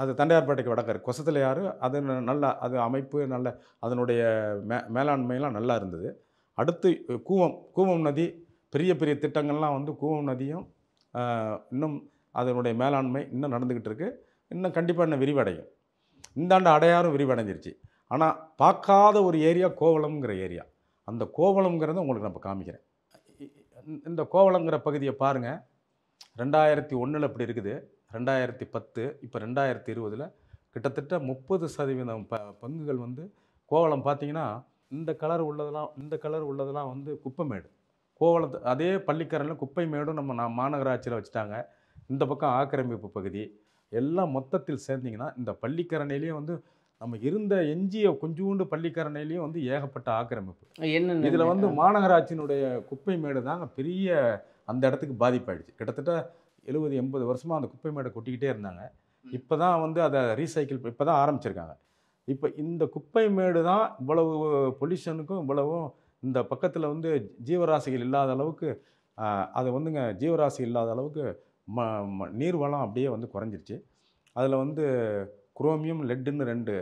அது தண்டையார்பேட்டைக்கு வடக்கார் கொசத்தலையாறு அது நல்லா அது அமைப்பு நல்ல அதனுடைய மே மேலாண்மையெல்லாம் நல்லா இருந்தது அடுத்து கூவம் கூவம் நதி பெரிய பெரிய திட்டங்கள்லாம் வந்து கூவம் நதியும் இன்னும் அதனுடைய மேலாண்மை இன்னும் நடந்துக்கிட்டு இருக்குது இன்னும் கண்டிப்பாக இன்னும் விரிவடையும் இந்தாண்டு அடையாரும் அடையாறும் விரிவடைஞ்சிருச்சு ஆனால் பார்க்காத ஒரு ஏரியா கோவளம்ங்கிற ஏரியா அந்த கோவளம்ங்கிறத உங்களுக்கு நான் காமிக்கிறேன் இந்த கோவளங்கிற பகுதியை பாருங்கள் ரெண்டாயிரத்தி ஒன்றில் இப்படி இருக்குது ரெண்டாயிரத்தி பத்து இப்போ ரெண்டாயிரத்தி இருபதில் கிட்டத்தட்ட முப்பது சதவீதம் ப பங்குகள் வந்து கோவளம் பார்த்தீங்கன்னா இந்த கலர் உள்ளதெல்லாம் இந்த கலர் உள்ளதெல்லாம் வந்து குப்பைமேடு கோவளத்து அதே பள்ளிக்கரனில் குப்பை மேடும் நம்ம நான் மாநகராட்சியில் வச்சுட்டாங்க இந்த பக்கம் ஆக்கிரமிப்பு பகுதி எல்லாம் மொத்தத்தில் சேர்ந்திங்கன்னா இந்த பள்ளிக்கரணையிலேயே வந்து நம்ம இருந்த எஞ்சிய கொஞ்சோண்டு பள்ளிக்கரணையிலையும் வந்து ஏகப்பட்ட ஆக்கிரமிப்பு என்ன இதில் வந்து மாநகராட்சியினுடைய குப்பை மேடு தாங்க பெரிய அந்த இடத்துக்கு பாதிப்பாயிடுச்சு கிட்டத்தட்ட எழுபது எண்பது வருஷமாக அந்த குப்பை மேடை கொட்டிக்கிட்டே இருந்தாங்க இப்போ தான் வந்து அதை ரீசைக்கிள் இப்போ தான் ஆரம்பிச்சிருக்காங்க இப்போ இந்த குப்பை மேடு தான் இவ்வளவு பொல்யூஷனுக்கும் இவ்வளவும் இந்த பக்கத்தில் வந்து ஜீவராசிகள் இல்லாத அளவுக்கு அது வந்துங்க ஜீவராசி இல்லாத அளவுக்கு ம நீர்வளம் அப்படியே வந்து குறைஞ்சிருச்சு அதில் வந்து குரோமியம் லெட்டுன்னு ரெண்டு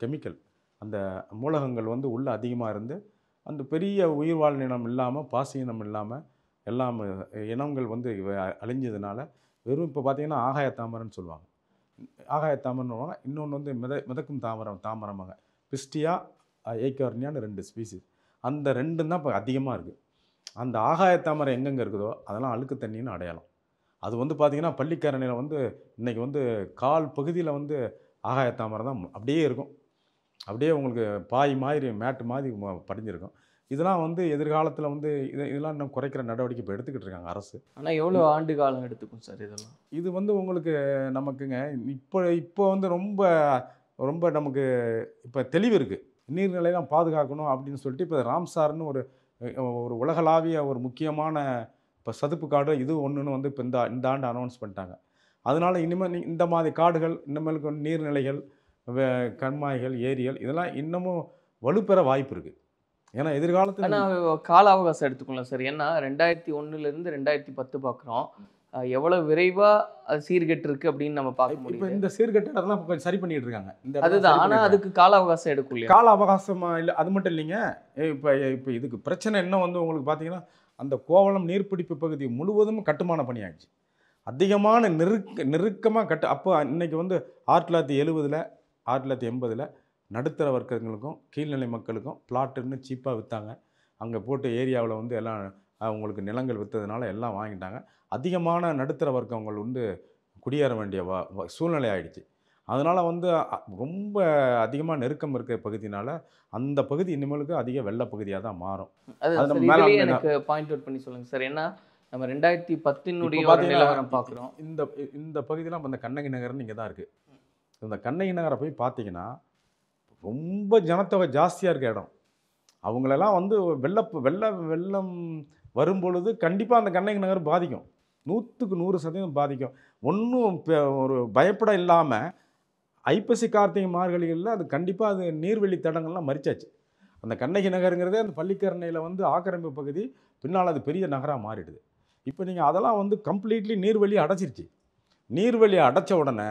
கெமிக்கல் அந்த மூலகங்கள் வந்து உள்ளே அதிகமாக இருந்து அந்த பெரிய உயிர் வாழ் இனம் இல்லாமல் பாசி இனம் இல்லாமல் எல்லாம் இனங்கள் வந்து அழிஞ்சதுனால வெறும் இப்போ பார்த்திங்கன்னா ஆகாய தாமரைன்னு சொல்லுவாங்க ஆகாய தாமரம்னு இன்னொன்று வந்து மித மிதக்கும் தாமரம் தாமரமாக பிஸ்டியா ஏக்கவர்னியான்னு ரெண்டு ஸ்பீசிஸ் அந்த ரெண்டும் தான் இப்போ அதிகமாக இருக்குது அந்த ஆகாய தாமரை எங்கெங்கே இருக்குதோ அதெல்லாம் அழுக்கு தண்ணின்னு அடையாளம் அது வந்து பார்த்திங்கன்னா பள்ளிக்கரணையில் வந்து இன்றைக்கி வந்து கால் பகுதியில் வந்து ஆகாயத்தாமரை தான் அப்படியே இருக்கும் அப்படியே உங்களுக்கு பாய் மாதிரி மேட்டு மாதிரி படிஞ்சிருக்கும் இதெல்லாம் வந்து எதிர்காலத்தில் வந்து இது இதெல்லாம் இன்னும் குறைக்கிற நடவடிக்கை இப்போ எடுத்துக்கிட்டு இருக்காங்க அரசு ஆனால் எவ்வளோ ஆண்டு காலம் எடுத்துக்கும் சார் இதெல்லாம் இது வந்து உங்களுக்கு நமக்குங்க இப்போ இப்போ வந்து ரொம்ப ரொம்ப நமக்கு இப்போ தெளிவு இருக்குது நீர்நிலையெல்லாம் பாதுகாக்கணும் அப்படின்னு சொல்லிட்டு இப்போ ராம்சார்னு ஒரு ஒரு உலகளாவிய ஒரு முக்கியமான இப்போ சதுப்பு கார்டு இது ஒன்றுன்னு வந்து இப்போ இந்த இந்த ஆண்டு அனௌன்ஸ் பண்ணிட்டாங்க அதனால் இனிமேல் இந்த மாதிரி காடுகள் இனிமேலுக்கு நீர்நிலைகள் கண்மாய்கள் ஏரிகள் இதெல்லாம் இன்னமும் வலுப்பெற வாய்ப்பு இருக்குது ஏன்னா எதிர்காலத்தில் கால அவகாசம் எடுத்துக்கலாம் சார் ஏன்னா ரெண்டாயிரத்தி ஒன்றுலேருந்து ரெண்டாயிரத்தி பத்து பார்க்குறோம் எவ்வளோ விரைவாக அது சீர்கெட்டிருக்கு அப்படின்னு நம்ம பார்க்க முடியும் இப்போ இந்த சீர்கெட்டதெல்லாம் கொஞ்சம் சரி பண்ணிட்டு இருக்காங்க இந்த அதுதான் ஆனால் அதுக்கு கால அவகாசம் எடுக்கும் கால அவகாசமாக இல்லை அது மட்டும் இல்லைங்க இப்போ இப்போ இதுக்கு பிரச்சனை என்ன வந்து உங்களுக்கு பார்த்தீங்கன்னா அந்த கோவளம் நீர்ப்பிடிப்பு பகுதி முழுவதும் கட்டுமான பணியாச்சு அதிகமான நெருக்க நெருக்கமாக கட்டு அப்போ இன்றைக்கி வந்து ஆயிரத்தி தொள்ளாயிரத்தி எழுபதில் ஆயிரத்தி தொள்ளாயிரத்தி எண்பதில் நடுத்தர வர்க்கங்களுக்கும் கீழ்நிலை மக்களுக்கும் பிளாட்டுன்னு சீப்பாக விற்றாங்க அங்கே போட்டு ஏரியாவில் வந்து எல்லாம் அவங்களுக்கு நிலங்கள் விற்றதுனால எல்லாம் வாங்கிட்டாங்க அதிகமான நடுத்தர வர்க்கங்கள் வந்து குடியேற வேண்டிய வ சூழ்நிலை ஆகிடுச்சு அதனால் வந்து ரொம்ப அதிகமாக நெருக்கம் இருக்க பகுதினால அந்த பகுதி இனிமேலுக்கு அதிக வெள்ள பகுதியாக தான் மாறும் அது எனக்கு பாயிண்ட் அவுட் பண்ணி சொல்லுங்கள் சார் ஏன்னா நம்ம ரெண்டாயிரத்தி பத்தினுடைய நிலவரம் பார்க்குறோம் இந்த இந்த பகுதியெலாம் இந்த கண்ணகி நகர்னு இங்கே தான் இருக்குது இந்த கண்ணகி நகரை போய் பார்த்தீங்கன்னா ரொம்ப ஜனத்தொகை ஜாஸ்தியாக இருக்க இடம் அவங்களெல்லாம் வந்து வெள்ள வெள்ள வெள்ளம் வரும்பொழுது கண்டிப்பாக அந்த கண்ணகி நகர் பாதிக்கும் நூற்றுக்கு நூறு சதவீதம் பாதிக்கும் ஒன்றும் ஒரு பயப்பட இல்லாமல் ஐப்பசி கார்த்திகை மார்கழிகளில் அது கண்டிப்பாக அது நீர்வெளி தடங்கள்லாம் மறிச்சாச்சு அந்த கண்ணகி நகருங்கிறதே அந்த பள்ளிக்கரணையில் வந்து ஆக்கிரமிப்பு பகுதி பின்னால் அது பெரிய நகராக மாறிடுது இப்போ நீங்கள் அதெல்லாம் வந்து கம்ப்ளீட்லி நீர்வழி அடைச்சிருச்சு நீர்வழி அடைச்ச உடனே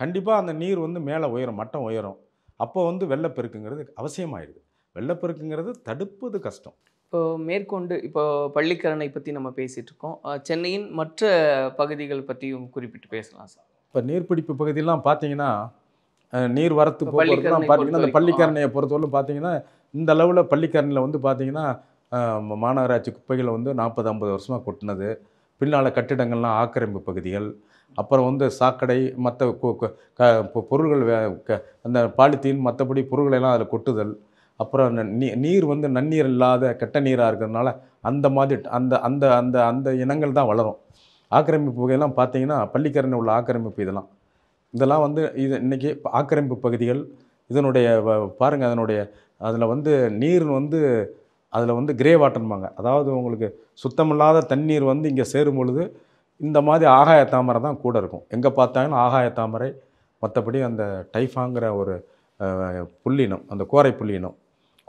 கண்டிப்பாக அந்த நீர் வந்து மேலே உயரும் மட்டம் உயரும் அப்போ வந்து வெள்ளப்பெருக்குங்கிறது அவசியமாயிடுது வெள்ளப்பெருக்குங்கிறது தடுப்பது கஷ்டம் இப்போ மேற்கொண்டு இப்போ பள்ளிக்கரணை பற்றி நம்ம பேசிகிட்ருக்கோம் சென்னையின் மற்ற பகுதிகள் பற்றியும் குறிப்பிட்டு பேசலாம் சார் இப்போ நீர்பிடிப்பு பகுதியெலாம் பார்த்தீங்கன்னா நீர் வரத்து போக்குவரத்து தான் பார்த்தீங்கன்னா அந்த பள்ளிக்கரணையை பொறுத்தவரைக்கும் பார்த்தீங்கன்னா இந்த அளவில் பள்ளிக்கரணையில் வந்து பார்த்தீங்கன்னா மாநகராட்சி குப்பைகளை வந்து நாற்பது ஐம்பது வருஷமாக கொட்டினது பின்னால் கட்டிடங்கள்லாம் ஆக்கிரமிப்பு பகுதிகள் அப்புறம் வந்து சாக்கடை மற்ற பொருள்கள் அந்த பாலித்தீன் மற்றபடி பொருள்களெல்லாம் அதில் கொட்டுதல் அப்புறம் நீ நீர் வந்து நன்னீர் இல்லாத கெட்ட நீராக இருக்கிறதுனால அந்த மாதிரி அந்த அந்த அந்த அந்த இனங்கள் தான் வளரும் ஆக்கிரமிப்பு வகையெல்லாம் பார்த்தீங்கன்னா பள்ளிக்கரணை உள்ள ஆக்கிரமிப்பு இதெல்லாம் இதெல்லாம் வந்து இது இன்றைக்கி ஆக்கிரமிப்பு பகுதிகள் இதனுடைய பாருங்கள் அதனுடைய அதில் வந்து நீர் வந்து அதில் வந்து கிரே வாட்டர்ம்பாங்க அதாவது உங்களுக்கு சுத்தமில்லாத தண்ணீர் வந்து இங்கே சேரும் பொழுது இந்த மாதிரி ஆகாய தாமரை தான் கூட இருக்கும் எங்கே பார்த்தாலும் ஆகாய தாமரை மற்றபடி அந்த டைஃபாங்கிற ஒரு புள்ளினம் அந்த கோரை புள்ளினம்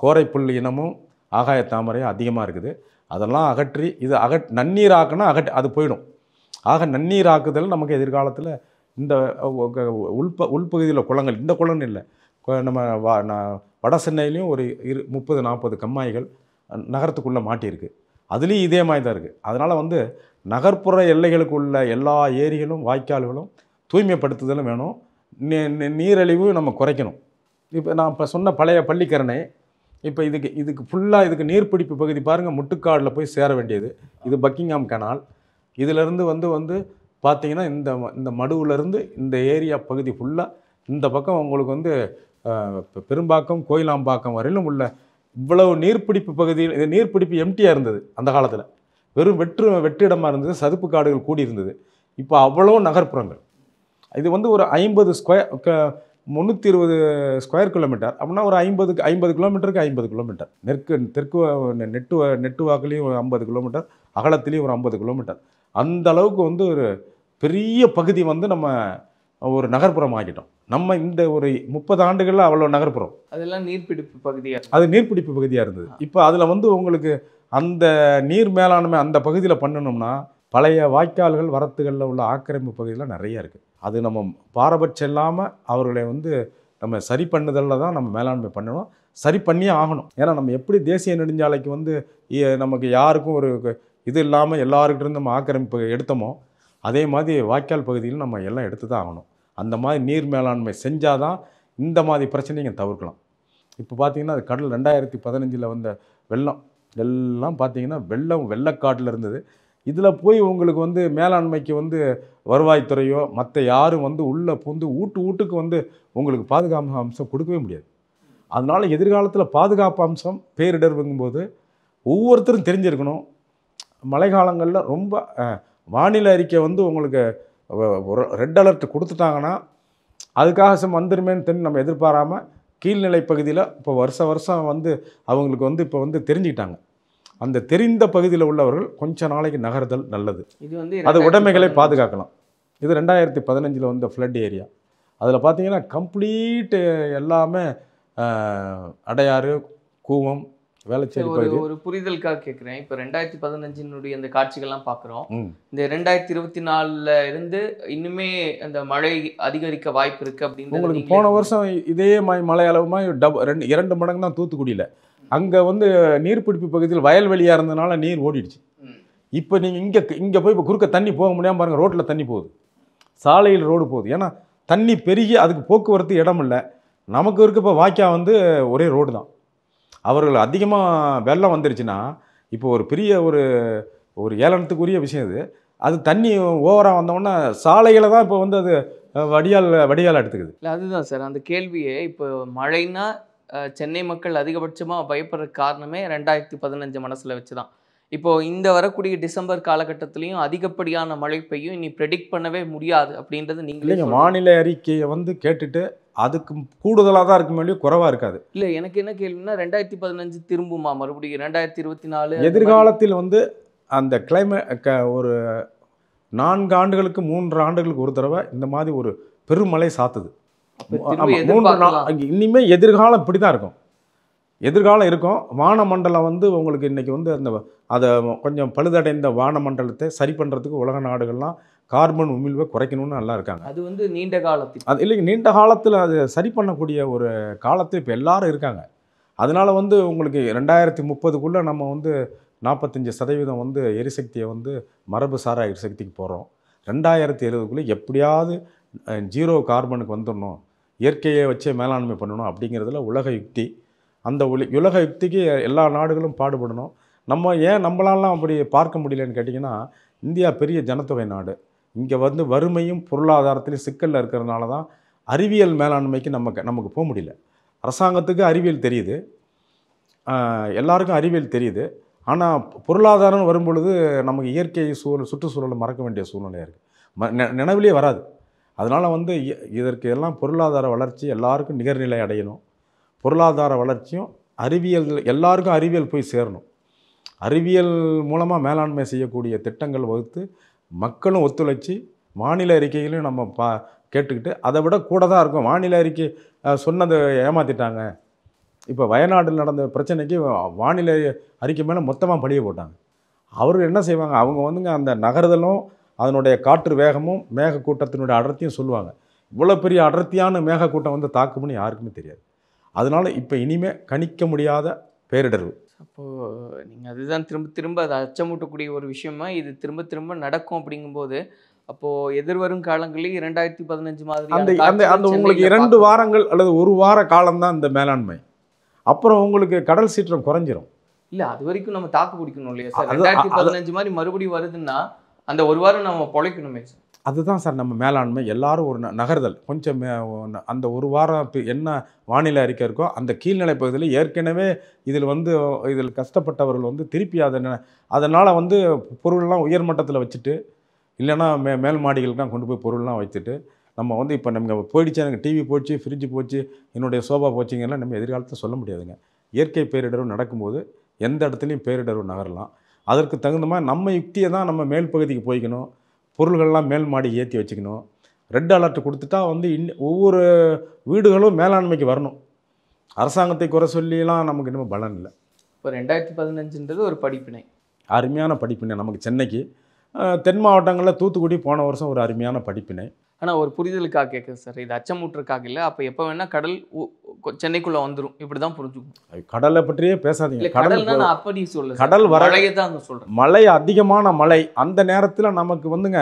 கோரை புள்ளி இனமும் ஆகாய தாமரையும் அதிகமாக இருக்குது அதெல்லாம் அகற்றி இது அகட் நன்னீர் ஆக்குனா அகட் அது போயிடும் ஆக நன்னீர் ஆக்குதல் நமக்கு எதிர்காலத்தில் இந்த உள்ப உள்பகுதியில் குளங்கள் இந்த குளம்னு இல்லை நம்ம வா வட சென்னையிலையும் ஒரு இரு முப்பது நாற்பது கம்மாய்கள் நகரத்துக்குள்ளே மாட்டியிருக்கு அதுலேயும் இதே மாதிரி தான் இருக்குது அதனால் வந்து நகர்ப்புற எல்லைகளுக்கு உள்ள எல்லா ஏரிகளும் வாய்க்கால்களும் தூய்மைப்படுத்துதலும் வேணும் நீரழிவு நம்ம குறைக்கணும் இப்போ நான் இப்போ சொன்ன பழைய பள்ளிக்கரணை இப்போ இதுக்கு இதுக்கு ஃபுல்லாக இதுக்கு நீர்பிடிப்பு பகுதி பாருங்கள் முட்டுக்காடில் போய் சேர வேண்டியது இது பக்கிங்ஹாம் கனால் இதிலிருந்து வந்து வந்து பார்த்தீங்கன்னா இந்த இந்த மடுவிலேருந்து இந்த ஏரியா பகுதி ஃபுல்லாக இந்த பக்கம் உங்களுக்கு வந்து பெரும்பாக்கம் கோயிலாம்பாக்கம் வரையிலும் உள்ள இவ்வளவு நீர்ப்பிடிப்பு பகுதியில் இது நீர்ப்பிடிப்பு எம்டியாக இருந்தது அந்த காலத்தில் வெறும் வெற்று வெற்றிடமாக இருந்தது சதுப்பு காடுகள் கூடியிருந்தது இப்போ அவ்வளோ நகர்ப்புறங்கள் இது வந்து ஒரு ஐம்பது ஸ்கொயர் க முந்நூற்றி இருபது ஸ்கொயர் கிலோமீட்டர் அப்படின்னா ஒரு ஐம்பதுக்கு ஐம்பது கிலோமீட்டருக்கு ஐம்பது கிலோமீட்டர் நெற்கு தெற்கு நெட்டு நெட்டு ஒரு ஐம்பது கிலோமீட்டர் அகலத்துலேயும் ஒரு ஐம்பது கிலோமீட்டர் அந்த அளவுக்கு வந்து ஒரு பெரிய பகுதி வந்து நம்ம ஒரு நகர்ப்புறம் ஆகிட்டோம் நம்ம இந்த ஒரு முப்பது ஆண்டுகளில் அவ்வளோ நகர்ப்புறம் அதெல்லாம் நீர்பிடிப்பு பகுதியாக அது நீர்பிடிப்பு பகுதியாக இருந்தது இப்போ அதில் வந்து உங்களுக்கு அந்த நீர் மேலாண்மை அந்த பகுதியில் பண்ணணும்னா பழைய வாய்க்கால்கள் வரத்துகளில் உள்ள ஆக்கிரமிப்பு பகுதியெலாம் நிறையா இருக்குது அது நம்ம பாரபட்சம் இல்லாமல் அவர்களை வந்து நம்ம சரி பண்ணுதலில் தான் நம்ம மேலாண்மை பண்ணணும் சரி பண்ணியே ஆகணும் ஏன்னா நம்ம எப்படி தேசிய நெடுஞ்சாலைக்கு வந்து நமக்கு யாருக்கும் ஒரு இது இல்லாமல் எல்லாருக்கிட்டேருந்து நம்ம ஆக்கிரமிப்பு எடுத்தோமோ அதே மாதிரி வாய்க்கால் பகுதியில் நம்ம எல்லாம் எடுத்து தான் ஆகணும் அந்த மாதிரி நீர் மேலாண்மை செஞ்சால் தான் இந்த மாதிரி பிரச்சனையும் தவிர்க்கலாம் இப்போ பார்த்தீங்கன்னா அது கடல் ரெண்டாயிரத்தி பதினஞ்சில் வந்த வெள்ளம் எல்லாம் பார்த்திங்கன்னா வெள்ளம் வெள்ளக்காட்டில் இருந்தது இதில் போய் உங்களுக்கு வந்து மேலாண்மைக்கு வந்து வருவாய்த்துறையோ மற்ற யாரும் வந்து உள்ளே புந்து ஊட்டு ஊட்டுக்கு வந்து உங்களுக்கு பாதுகாப்பு அம்சம் கொடுக்கவே முடியாது அதனால் எதிர்காலத்தில் பாதுகாப்பு அம்சம் பேரிடர்ங்கும்போது ஒவ்வொருத்தரும் தெரிஞ்சிருக்கணும் மழை காலங்களில் ரொம்ப வானிலை அறிக்கை வந்து உங்களுக்கு ரெட் அலர்ட் கொடுத்துட்டாங்கன்னா அதுக்காக வந்துருமேனு தெரிஞ்சு நம்ம எதிர்பாராமல் கீழ்நிலை பகுதியில் இப்போ வருஷ வருஷம் வந்து அவங்களுக்கு வந்து இப்போ வந்து தெரிஞ்சுக்கிட்டாங்க அந்த தெரிந்த பகுதியில் உள்ளவர்கள் கொஞ்ச நாளைக்கு நகர்தல் நல்லது இது வந்து அது உடைமைகளை பாதுகாக்கலாம் இது ரெண்டாயிரத்தி பதினஞ்சில் வந்த ஃப்ளட் ஏரியா அதில் பார்த்தீங்கன்னா கம்ப்ளீட்டு எல்லாமே அடையாறு கூவம் வேலைச்சேரி ஒரு ஒரு புரிதலுக்காக கேட்குறேன் இப்போ ரெண்டாயிரத்தி பதினஞ்சினுடைய அந்த காட்சிகள்லாம் பார்க்குறோம் இந்த ரெண்டாயிரத்தி இருபத்தி நாலில் இருந்து இன்னுமே அந்த மழை அதிகரிக்க வாய்ப்பு இருக்குது அப்படின்னு உங்களுக்கு போன வருஷம் இதே மழை அளவுமாக டப் ரெண்டு இரண்டு மடங்கு தான் தூத்துக்குடியில் அங்கே வந்து நீர்பிடிப்பு பகுதியில் வயல்வெளியாக இருந்ததுனால நீர் ஓடிடுச்சு இப்போ நீங்கள் இங்கே இங்கே போய் இப்போ குறுக்க தண்ணி போக முடியாமல் பாருங்கள் ரோட்டில் தண்ணி போகுது சாலையில் ரோடு போகுது ஏன்னா தண்ணி பெருகி அதுக்கு போக்குவரத்து இடம் இல்லை நமக்கு இருக்க இப்போ வாய்க்கா வந்து ஒரே ரோடு தான் அவர்கள் அதிகமாக வெள்ளம் வந்துருச்சுன்னா இப்போ ஒரு பெரிய ஒரு ஒரு ஏளனத்துக்குரிய விஷயம் இது அது தண்ணி ஓவராக வந்தோன்னா சாலைகளை தான் இப்போ வந்து அது வடியால் வடியால் எடுத்துக்குது இல்லை அதுதான் சார் அந்த கேள்வியே இப்போ மழைனா சென்னை மக்கள் அதிகபட்சமாக பயப்படுற காரணமே ரெண்டாயிரத்தி பதினஞ்சு மனசில் வச்சு தான் இப்போது இந்த வரக்கூடிய டிசம்பர் காலகட்டத்திலையும் அதிகப்படியான மழை பெய்யும் இனி ப்ரெடிக்ட் பண்ணவே முடியாது அப்படின்றது நீங்கள் மாநில அறிக்கையை வந்து கேட்டுட்டு அதுக்கு கூடுதலாக தான் இருக்கும் வேண்டிய குறைவாக இருக்காது இல்லை எனக்கு என்ன கேள்வின்னா ரெண்டாயிரத்தி பதினஞ்சு திரும்புமா மறுபடியும் ரெண்டாயிரத்தி இருபத்தி நாலு எதிர்காலத்தில் வந்து அந்த கிளைமே ஒரு நான்கு ஆண்டுகளுக்கு மூன்று ஆண்டுகளுக்கு ஒரு தடவை இந்த மாதிரி ஒரு பெருமழை சாத்துது இனிமே எதிர்காலம் இப்படி தான் இருக்கும் எதிர்காலம் இருக்கும் வானமண்டலம் வந்து உங்களுக்கு இன்றைக்கி வந்து அந்த அதை கொஞ்சம் பழுதடைந்த வானமண்டலத்தை சரி பண்ணுறதுக்கு உலக நாடுகள்லாம் கார்பன் உமிழ்வை குறைக்கணும்னு நல்லா இருக்காங்க அது வந்து நீண்ட காலத்துக்கு அது இல்லைங்க நீண்ட காலத்தில் அது சரி பண்ணக்கூடிய ஒரு காலத்தில் இப்போ எல்லாரும் இருக்காங்க அதனால் வந்து உங்களுக்கு ரெண்டாயிரத்தி முப்பதுக்குள்ளே நம்ம வந்து நாற்பத்தஞ்சு சதவீதம் வந்து எரிசக்தியை வந்து மரபு சாரா எரிசக்திக்கு போகிறோம் ரெண்டாயிரத்தி எழுபதுக்குள்ளே எப்படியாவது ஜீரோ கார்பனுக்கு வந்துடணும் இயற்கையை வச்சே மேலாண்மை பண்ணணும் அப்படிங்கிறதுல உலக யுக்தி அந்த உலி உலக யுக்திக்கு எல்லா நாடுகளும் பாடுபடணும் நம்ம ஏன் நம்மளாலாம் அப்படி பார்க்க முடியலன்னு கேட்டிங்கன்னா இந்தியா பெரிய ஜனத்தொகை நாடு இங்கே வந்து வறுமையும் பொருளாதாரத்திலையும் சிக்கலில் இருக்கிறதுனால தான் அறிவியல் மேலாண்மைக்கு நமக்கு நமக்கு போக முடியல அரசாங்கத்துக்கு அறிவியல் தெரியுது எல்லாருக்கும் அறிவியல் தெரியுது ஆனால் பொருளாதாரம் வரும்பொழுது நமக்கு இயற்கை சூழல் சுற்றுச்சூழலை மறக்க வேண்டிய சூழ்நிலையாக இருக்குது ம நினைவிலே வராது அதனால் வந்து இதற்கு எல்லாம் பொருளாதார வளர்ச்சி எல்லாருக்கும் நிகர்நிலை அடையணும் பொருளாதார வளர்ச்சியும் அறிவியல் எல்லாருக்கும் அறிவியல் போய் சேரணும் அறிவியல் மூலமாக மேலாண்மை செய்யக்கூடிய திட்டங்கள் வகுத்து மக்களும் ஒத்துழைச்சி மாநில அறிக்கைகளையும் நம்ம பா கேட்டுக்கிட்டு அதை விட கூட தான் இருக்கும் வானிலை அறிக்கை சொன்னதை ஏமாற்றிட்டாங்க இப்போ வயநாட்டில் நடந்த பிரச்சனைக்கு வானிலை அறிக்கை மேலே மொத்தமாக பழிய போட்டாங்க அவர்கள் என்ன செய்வாங்க அவங்க வந்துங்க அந்த நகர்தலும் அதனுடைய காற்று வேகமும் மேகக்கூட்டத்தினுடைய அடர்த்தியும் சொல்லுவாங்க இவ்வளோ பெரிய அடர்த்தியான மேகக்கூட்டம் வந்து தாக்குமுன்னு யாருக்குமே தெரியாது அதனால் இப்போ இனிமேல் கணிக்க முடியாத பேரிடர்வு அப்போது நீங்கள் அதுதான் திரும்ப திரும்ப அதை அச்சமூட்டக்கூடிய ஒரு விஷயமா இது திரும்ப திரும்ப நடக்கும் அப்படிங்கும்போது அப்போ எதிர்வரும் காலங்களில் இரண்டாயிரத்தி பதினஞ்சு மாதிரி அந்த அந்த அந்த உங்களுக்கு இரண்டு வாரங்கள் அல்லது ஒரு வார காலம்தான் இந்த மேலாண்மை அப்புறம் உங்களுக்கு கடல் சீற்றம் குறைஞ்சிரும் இல்லை அது வரைக்கும் நம்ம தாக்கு பிடிக்கணும் இல்லையா சார் ரெண்டாயிரத்தி பதினஞ்சு மாதிரி மறுபடியும் வருதுன்னா அந்த ஒரு வாரம் நம்ம பொழைக்கணுமே சார் அதுதான் சார் நம்ம மேலாண்மை எல்லாரும் ஒரு நகர்தல் கொஞ்சம் அந்த ஒரு வாரம் என்ன வானிலை அறிக்கை இருக்கோ அந்த கீழ்நிலை பகுதியில் ஏற்கனவே இதில் வந்து இதில் கஷ்டப்பட்டவர்கள் வந்து திருப்பி அதை அதனால் வந்து பொருள்லாம் உயர்மட்டத்தில் வச்சுட்டு இல்லைன்னா மே மேல் மாடிகளுக்கெல்லாம் கொண்டு போய் பொருள்லாம் வச்சுட்டு நம்ம வந்து இப்போ நம்ம போயிடுச்சு எனக்கு டிவி போச்சு ஃப்ரிட்ஜு போச்சு என்னுடைய சோஃபா போச்சிங்கெல்லாம் நம்ம எதிர்காலத்தில் சொல்ல முடியாதுங்க இயற்கை பேரிடரும் நடக்கும்போது எந்த இடத்துலையும் பேரிடர் நகரலாம் அதற்கு தகுந்த மாதிரி நம்ம யுக்தியை தான் நம்ம மேல் பகுதிக்கு போய்க்கணும் பொருள்கள்லாம் மேல் மாடி ஏற்றி வச்சுக்கணும் ரெட் அலர்ட் கொடுத்துட்டா வந்து இன் ஒவ்வொரு வீடுகளும் மேலாண்மைக்கு வரணும் அரசாங்கத்தை குறை சொல்லிலாம் நமக்கு இன்னும் பலன் இல்லை இப்போ ரெண்டாயிரத்தி பதினஞ்சுன்றது ஒரு படிப்பினை அருமையான படிப்பினை நமக்கு சென்னைக்கு தென் மாவட்டங்களில் தூத்துக்குடி போன வருஷம் ஒரு அருமையான படிப்பினை ஆனால் ஒரு புரிதலுக்காக கேட்குது சார் இது அச்சமூட்டுறக்காக இல்லை அப்போ எப்போ வேணால் கடல் சென்னைக்குள்ளே வந்துடும் இப்படி தான் புரிஞ்சுக்கணும் கடலை பற்றியே பேசாதீங்க கடல் நான் அப்படி சொல்லு கடல் வரலையே தான் சொல்கிறேன் மழை அதிகமான மழை அந்த நேரத்தில் நமக்கு வந்துங்க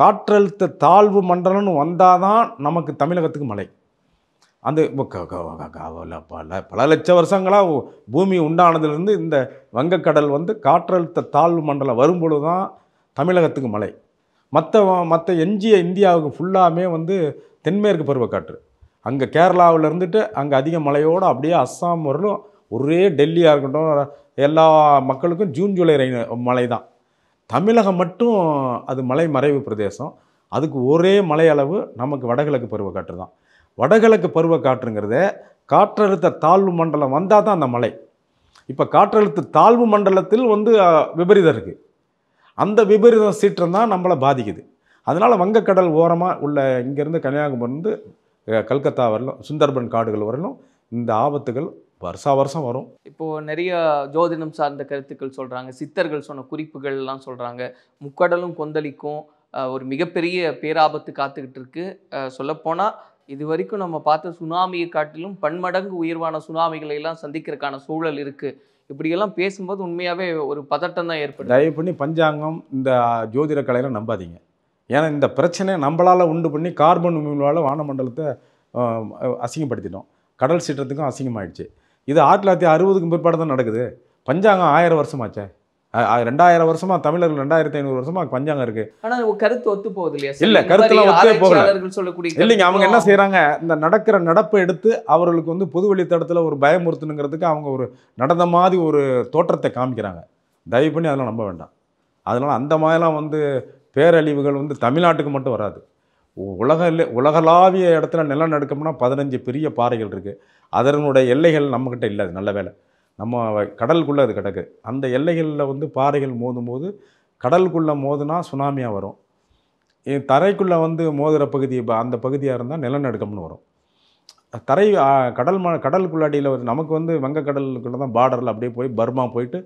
காற்றழுத்த தாழ்வு மண்டலம்னு வந்தால் தான் நமக்கு தமிழகத்துக்கு மழை அந்த பல பல லட்ச வருஷங்களாக பூமி உண்டானதுலேருந்து இந்த வங்கக்கடல் வந்து காற்றழுத்த தாழ்வு மண்டலம் வரும்பொழுது தான் தமிழகத்துக்கு மழை மற்ற மற்ற எஞ்சிய இந்தியாவுக்கு ஃபுல்லாமே வந்து தென்மேற்கு பருவக்காற்று அங்கே கேரளாவில் இருந்துட்டு அங்கே அதிக மழையோடு அப்படியே அஸ்ஸாம் வரலும் ஒரே டெல்லியாக இருக்கட்டும் எல்லா மக்களுக்கும் ஜூன் ஜூலை ரெயின் மழை தான் தமிழகம் மட்டும் அது மலை மறைவு பிரதேசம் அதுக்கு ஒரே மலை அளவு நமக்கு வடகிழக்கு பருவக்காற்று தான் வடகிழக்கு பருவக்காற்றுங்கிறத காற்றழுத்த தாழ்வு மண்டலம் வந்தால் தான் அந்த மலை இப்போ காற்றழுத்த தாழ்வு மண்டலத்தில் வந்து விபரீதம் இருக்குது அந்த விபரீத சீற்றம் தான் நம்மளை பாதிக்குது அதனால் வங்கக்கடல் ஓரமாக உள்ள இங்கேருந்து கன்னியாகுமரி வந்து கல்கத்தா வரலும் சுந்தர்பன் காடுகள் வரலும் இந்த ஆபத்துகள் வருஷா வருஷம் வரும் இப்போது நிறைய ஜோதிடம் சார்ந்த கருத்துக்கள் சொல்கிறாங்க சித்தர்கள் சொன்ன குறிப்புகள்லாம் சொல்கிறாங்க முக்கடலும் கொந்தளிக்கும் ஒரு மிகப்பெரிய பேராபத்து காத்துக்கிட்டு இருக்கு சொல்லப்போனால் இது வரைக்கும் நம்ம பார்த்த சுனாமியை காட்டிலும் பன்மடங்கு உயர்வான சுனாமிகளை எல்லாம் சந்திக்கிறதுக்கான சூழல் இருக்குது இப்படியெல்லாம் பேசும்போது உண்மையாகவே ஒரு பதட்டம் தான் ஏற்படும் தயவு பண்ணி பஞ்சாங்கம் இந்த ஜோதிட கலையெல்லாம் நம்பாதீங்க ஏன்னா இந்த பிரச்சனை நம்மளால் உண்டு பண்ணி கார்பன் வான வானமண்டலத்தை அசிங்கப்படுத்திட்டோம் கடல் சீற்றத்துக்கும் அசிங்கமாயிடுச்சு இது ஆயிரத்தி தொள்ளாயிரத்தி அறுபதுக்கும் பிற்பாடு தான் நடக்குது பஞ்சாங்கம் ஆயிரம் வருஷமாச்சே ரெண்டாயிரம் வருஷமா தமிழர்கள் ரெண்டாயிரத்தி ஐநூறு வருஷமா பஞ்சாங்க இருக்கு ஆனா கருத்து ஒத்து போகுது இல்ல கருத்துல ஒத்து சொல்லக்கூடிய இல்லைங்க அவங்க என்ன செய்யறாங்க இந்த நடக்கிற நடப்பை எடுத்து அவர்களுக்கு வந்து பொது வழித்தடத்துல ஒரு பயமுறுத்தணுங்கிறதுக்கு அவங்க ஒரு நடந்த மாதிரி ஒரு தோற்றத்தை காமிக்கிறாங்க தயவு பண்ணி அதெல்லாம் நம்ப வேண்டாம் அதனால அந்த மாதிரிலாம் வந்து பேரழிவுகள் வந்து தமிழ்நாட்டுக்கு மட்டும் வராது உலக உலகளாவிய இடத்துல நிலநடுக்கம்னா பதினஞ்சு பெரிய பாறைகள் இருக்குது அதனுடைய எல்லைகள் நம்மக்கிட்ட இல்லை அது நல்ல வேலை நம்ம கடலுக்குள்ளே அது கிடக்கு அந்த எல்லைகளில் வந்து பாறைகள் மோதும் போது கடலுக்குள்ளே மோதுனா சுனாமியாக வரும் தரைக்குள்ளே வந்து மோதுகிற பகுதி இப்போ அந்த பகுதியாக இருந்தால் நிலநடுக்கம்னு வரும் தரை கடல் ம கடலுக்குள்ளாடியில் வந்து நமக்கு வந்து வங்கக்கடலுக்குள்ளே தான் பார்டரில் அப்படியே போய் பர்மா போயிட்டு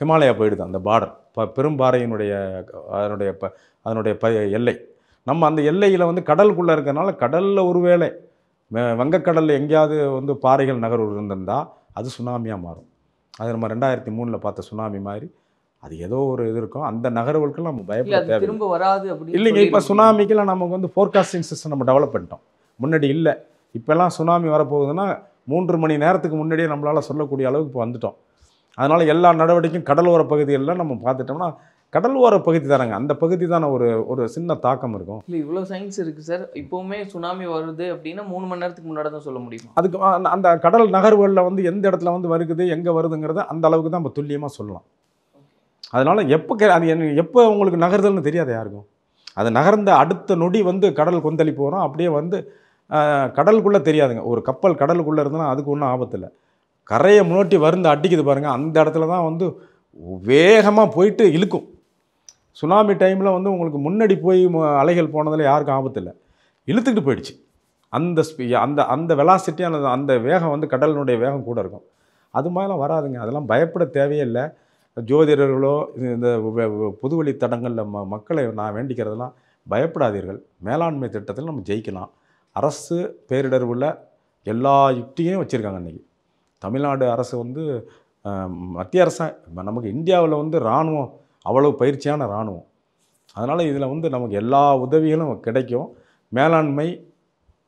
ஹிமாலயா போயிடுது அந்த பார்டர் இப்போ பெரும்பாறையினுடைய அதனுடைய ப அதனுடைய ப எல்லை நம்ம அந்த எல்லையில் வந்து கடலுக்குள்ளே இருக்கிறனால கடலில் ஒருவேளை வங்கக்கடலில் எங்கேயாவது வந்து பாறைகள் நகர் இருந்திருந்தால் அது சுனாமியாக மாறும் அது நம்ம ரெண்டாயிரத்தி மூணில் பார்த்த சுனாமி மாதிரி அது ஏதோ ஒரு இது இருக்கும் அந்த நகர்வுகளுக்கு நம்ம பயப்பட தேவை திரும்ப வராது அப்படி இல்லைங்க இப்போ சுனாமிக்கெல்லாம் நமக்கு வந்து ஃபோர்காஸ்டிங் சிஸ்டம் நம்ம டெவலப் பண்ணிட்டோம் முன்னாடி இல்லை இப்போல்லாம் சுனாமி வரப்போகுதுன்னா மூன்று மணி நேரத்துக்கு முன்னாடியே நம்மளால் சொல்லக்கூடிய அளவுக்கு இப்போ வந்துட்டோம் அதனால் எல்லா நடவடிக்கையும் கடலோர பகுதிகளில் நம்ம பார்த்துட்டோம்னா கடல் ஓர பகுதி தானங்க அந்த பகுதி தானே ஒரு ஒரு சின்ன தாக்கம் இருக்கும் இல்லை இவ்வளோ சயின்ஸ் இருக்குது சார் இப்போவுமே சுனாமி வருது அப்படின்னா மூணு மணி நேரத்துக்கு முன்னாடி தான் சொல்ல முடியும் அதுக்கு அந்த கடல் நகர்வுகளில் வந்து எந்த இடத்துல வந்து வருகுது எங்கே வருதுங்கிறத அந்த அளவுக்கு தான் நம்ம துல்லியமாக சொல்லலாம் அதனால் எப்போ அது எப்போ உங்களுக்கு நகருதல்னு தெரியாது யாருக்கும் அது நகர்ந்த அடுத்த நொடி வந்து கடல் கொந்தளி போகிறோம் அப்படியே வந்து கடலுக்குள்ளே தெரியாதுங்க ஒரு கப்பல் கடலுக்குள்ளே இருந்ததுன்னா அதுக்கு ஒன்றும் இல்லை கரையை முன்னோட்டி வருந்து அடிக்குது பாருங்கள் அந்த இடத்துல தான் வந்து வேகமாக போயிட்டு இழுக்கும் சுனாமி டைமில் வந்து உங்களுக்கு முன்னாடி போய் அலைகள் போனதில் யாருக்கும் ஆபத்து இல்லை இழுத்துக்கிட்டு போயிடுச்சு அந்த அந்த அந்த வெலாசிட்டி அந்த அந்த வேகம் வந்து கடலினுடைய வேகம் கூட இருக்கும் அது மாதிரிலாம் வராதுங்க அதெல்லாம் பயப்பட தேவையில்லை ஜோதிடர்களோ இந்த பொதுவழி தடங்களில் ம மக்களை நான் வேண்டிக்கிறதெல்லாம் பயப்படாதீர்கள் மேலாண்மை திட்டத்தில் நம்ம ஜெயிக்கலாம் அரசு பேரிடர் உள்ள எல்லா யுக்தியும் வச்சுருக்காங்க இன்றைக்கி தமிழ்நாடு அரசு வந்து மத்திய அரசு நமக்கு இந்தியாவில் வந்து இராணுவம் அவ்வளோ பயிற்சியான இராணுவம் அதனால் இதில் வந்து நமக்கு எல்லா உதவிகளும் கிடைக்கும் மேலாண்மை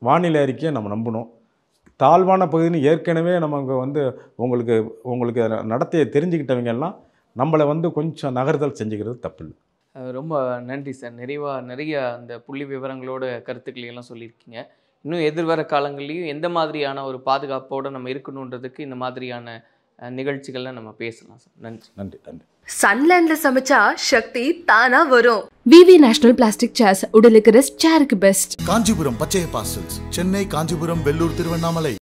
வானிலை அறிக்கையை நம்ம நம்பணும் தாழ்வான பகுதின்னு ஏற்கனவே நமக்கு வந்து உங்களுக்கு உங்களுக்கு நடத்தையை தெரிஞ்சுக்கிட்டவங்க எல்லாம் நம்மளை வந்து கொஞ்சம் நகர்தல் செஞ்சுக்கிறது தப்பில்லை ரொம்ப நன்றி சார் நிறைவாக நிறைய அந்த புள்ளி விவரங்களோட கருத்துக்களையெல்லாம் சொல்லியிருக்கீங்க இன்னும் எதிர்வர காலங்கள்லேயும் எந்த மாதிரியான ஒரு பாதுகாப்போடு நம்ம இருக்கணுன்றதுக்கு இந்த மாதிரியான நிகழ்ச்சிகள்லாம் நம்ம பேசலாம் சார் நன்றி நன்றி நன்றி சன்லேண்ட்ல சமைச்சா சக்தி தானா வரும் விவி நேஷனல் பிளாஸ்டிக் சேர்ஸ் உடலுக்கு ரெஸ்ட் சேருக்கு பெஸ்ட் காஞ்சிபுரம் பச்சைய பாசல்ஸ் சென்னை காஞ்சிபுரம் வெள்ளூர் திருவண்ணாமலை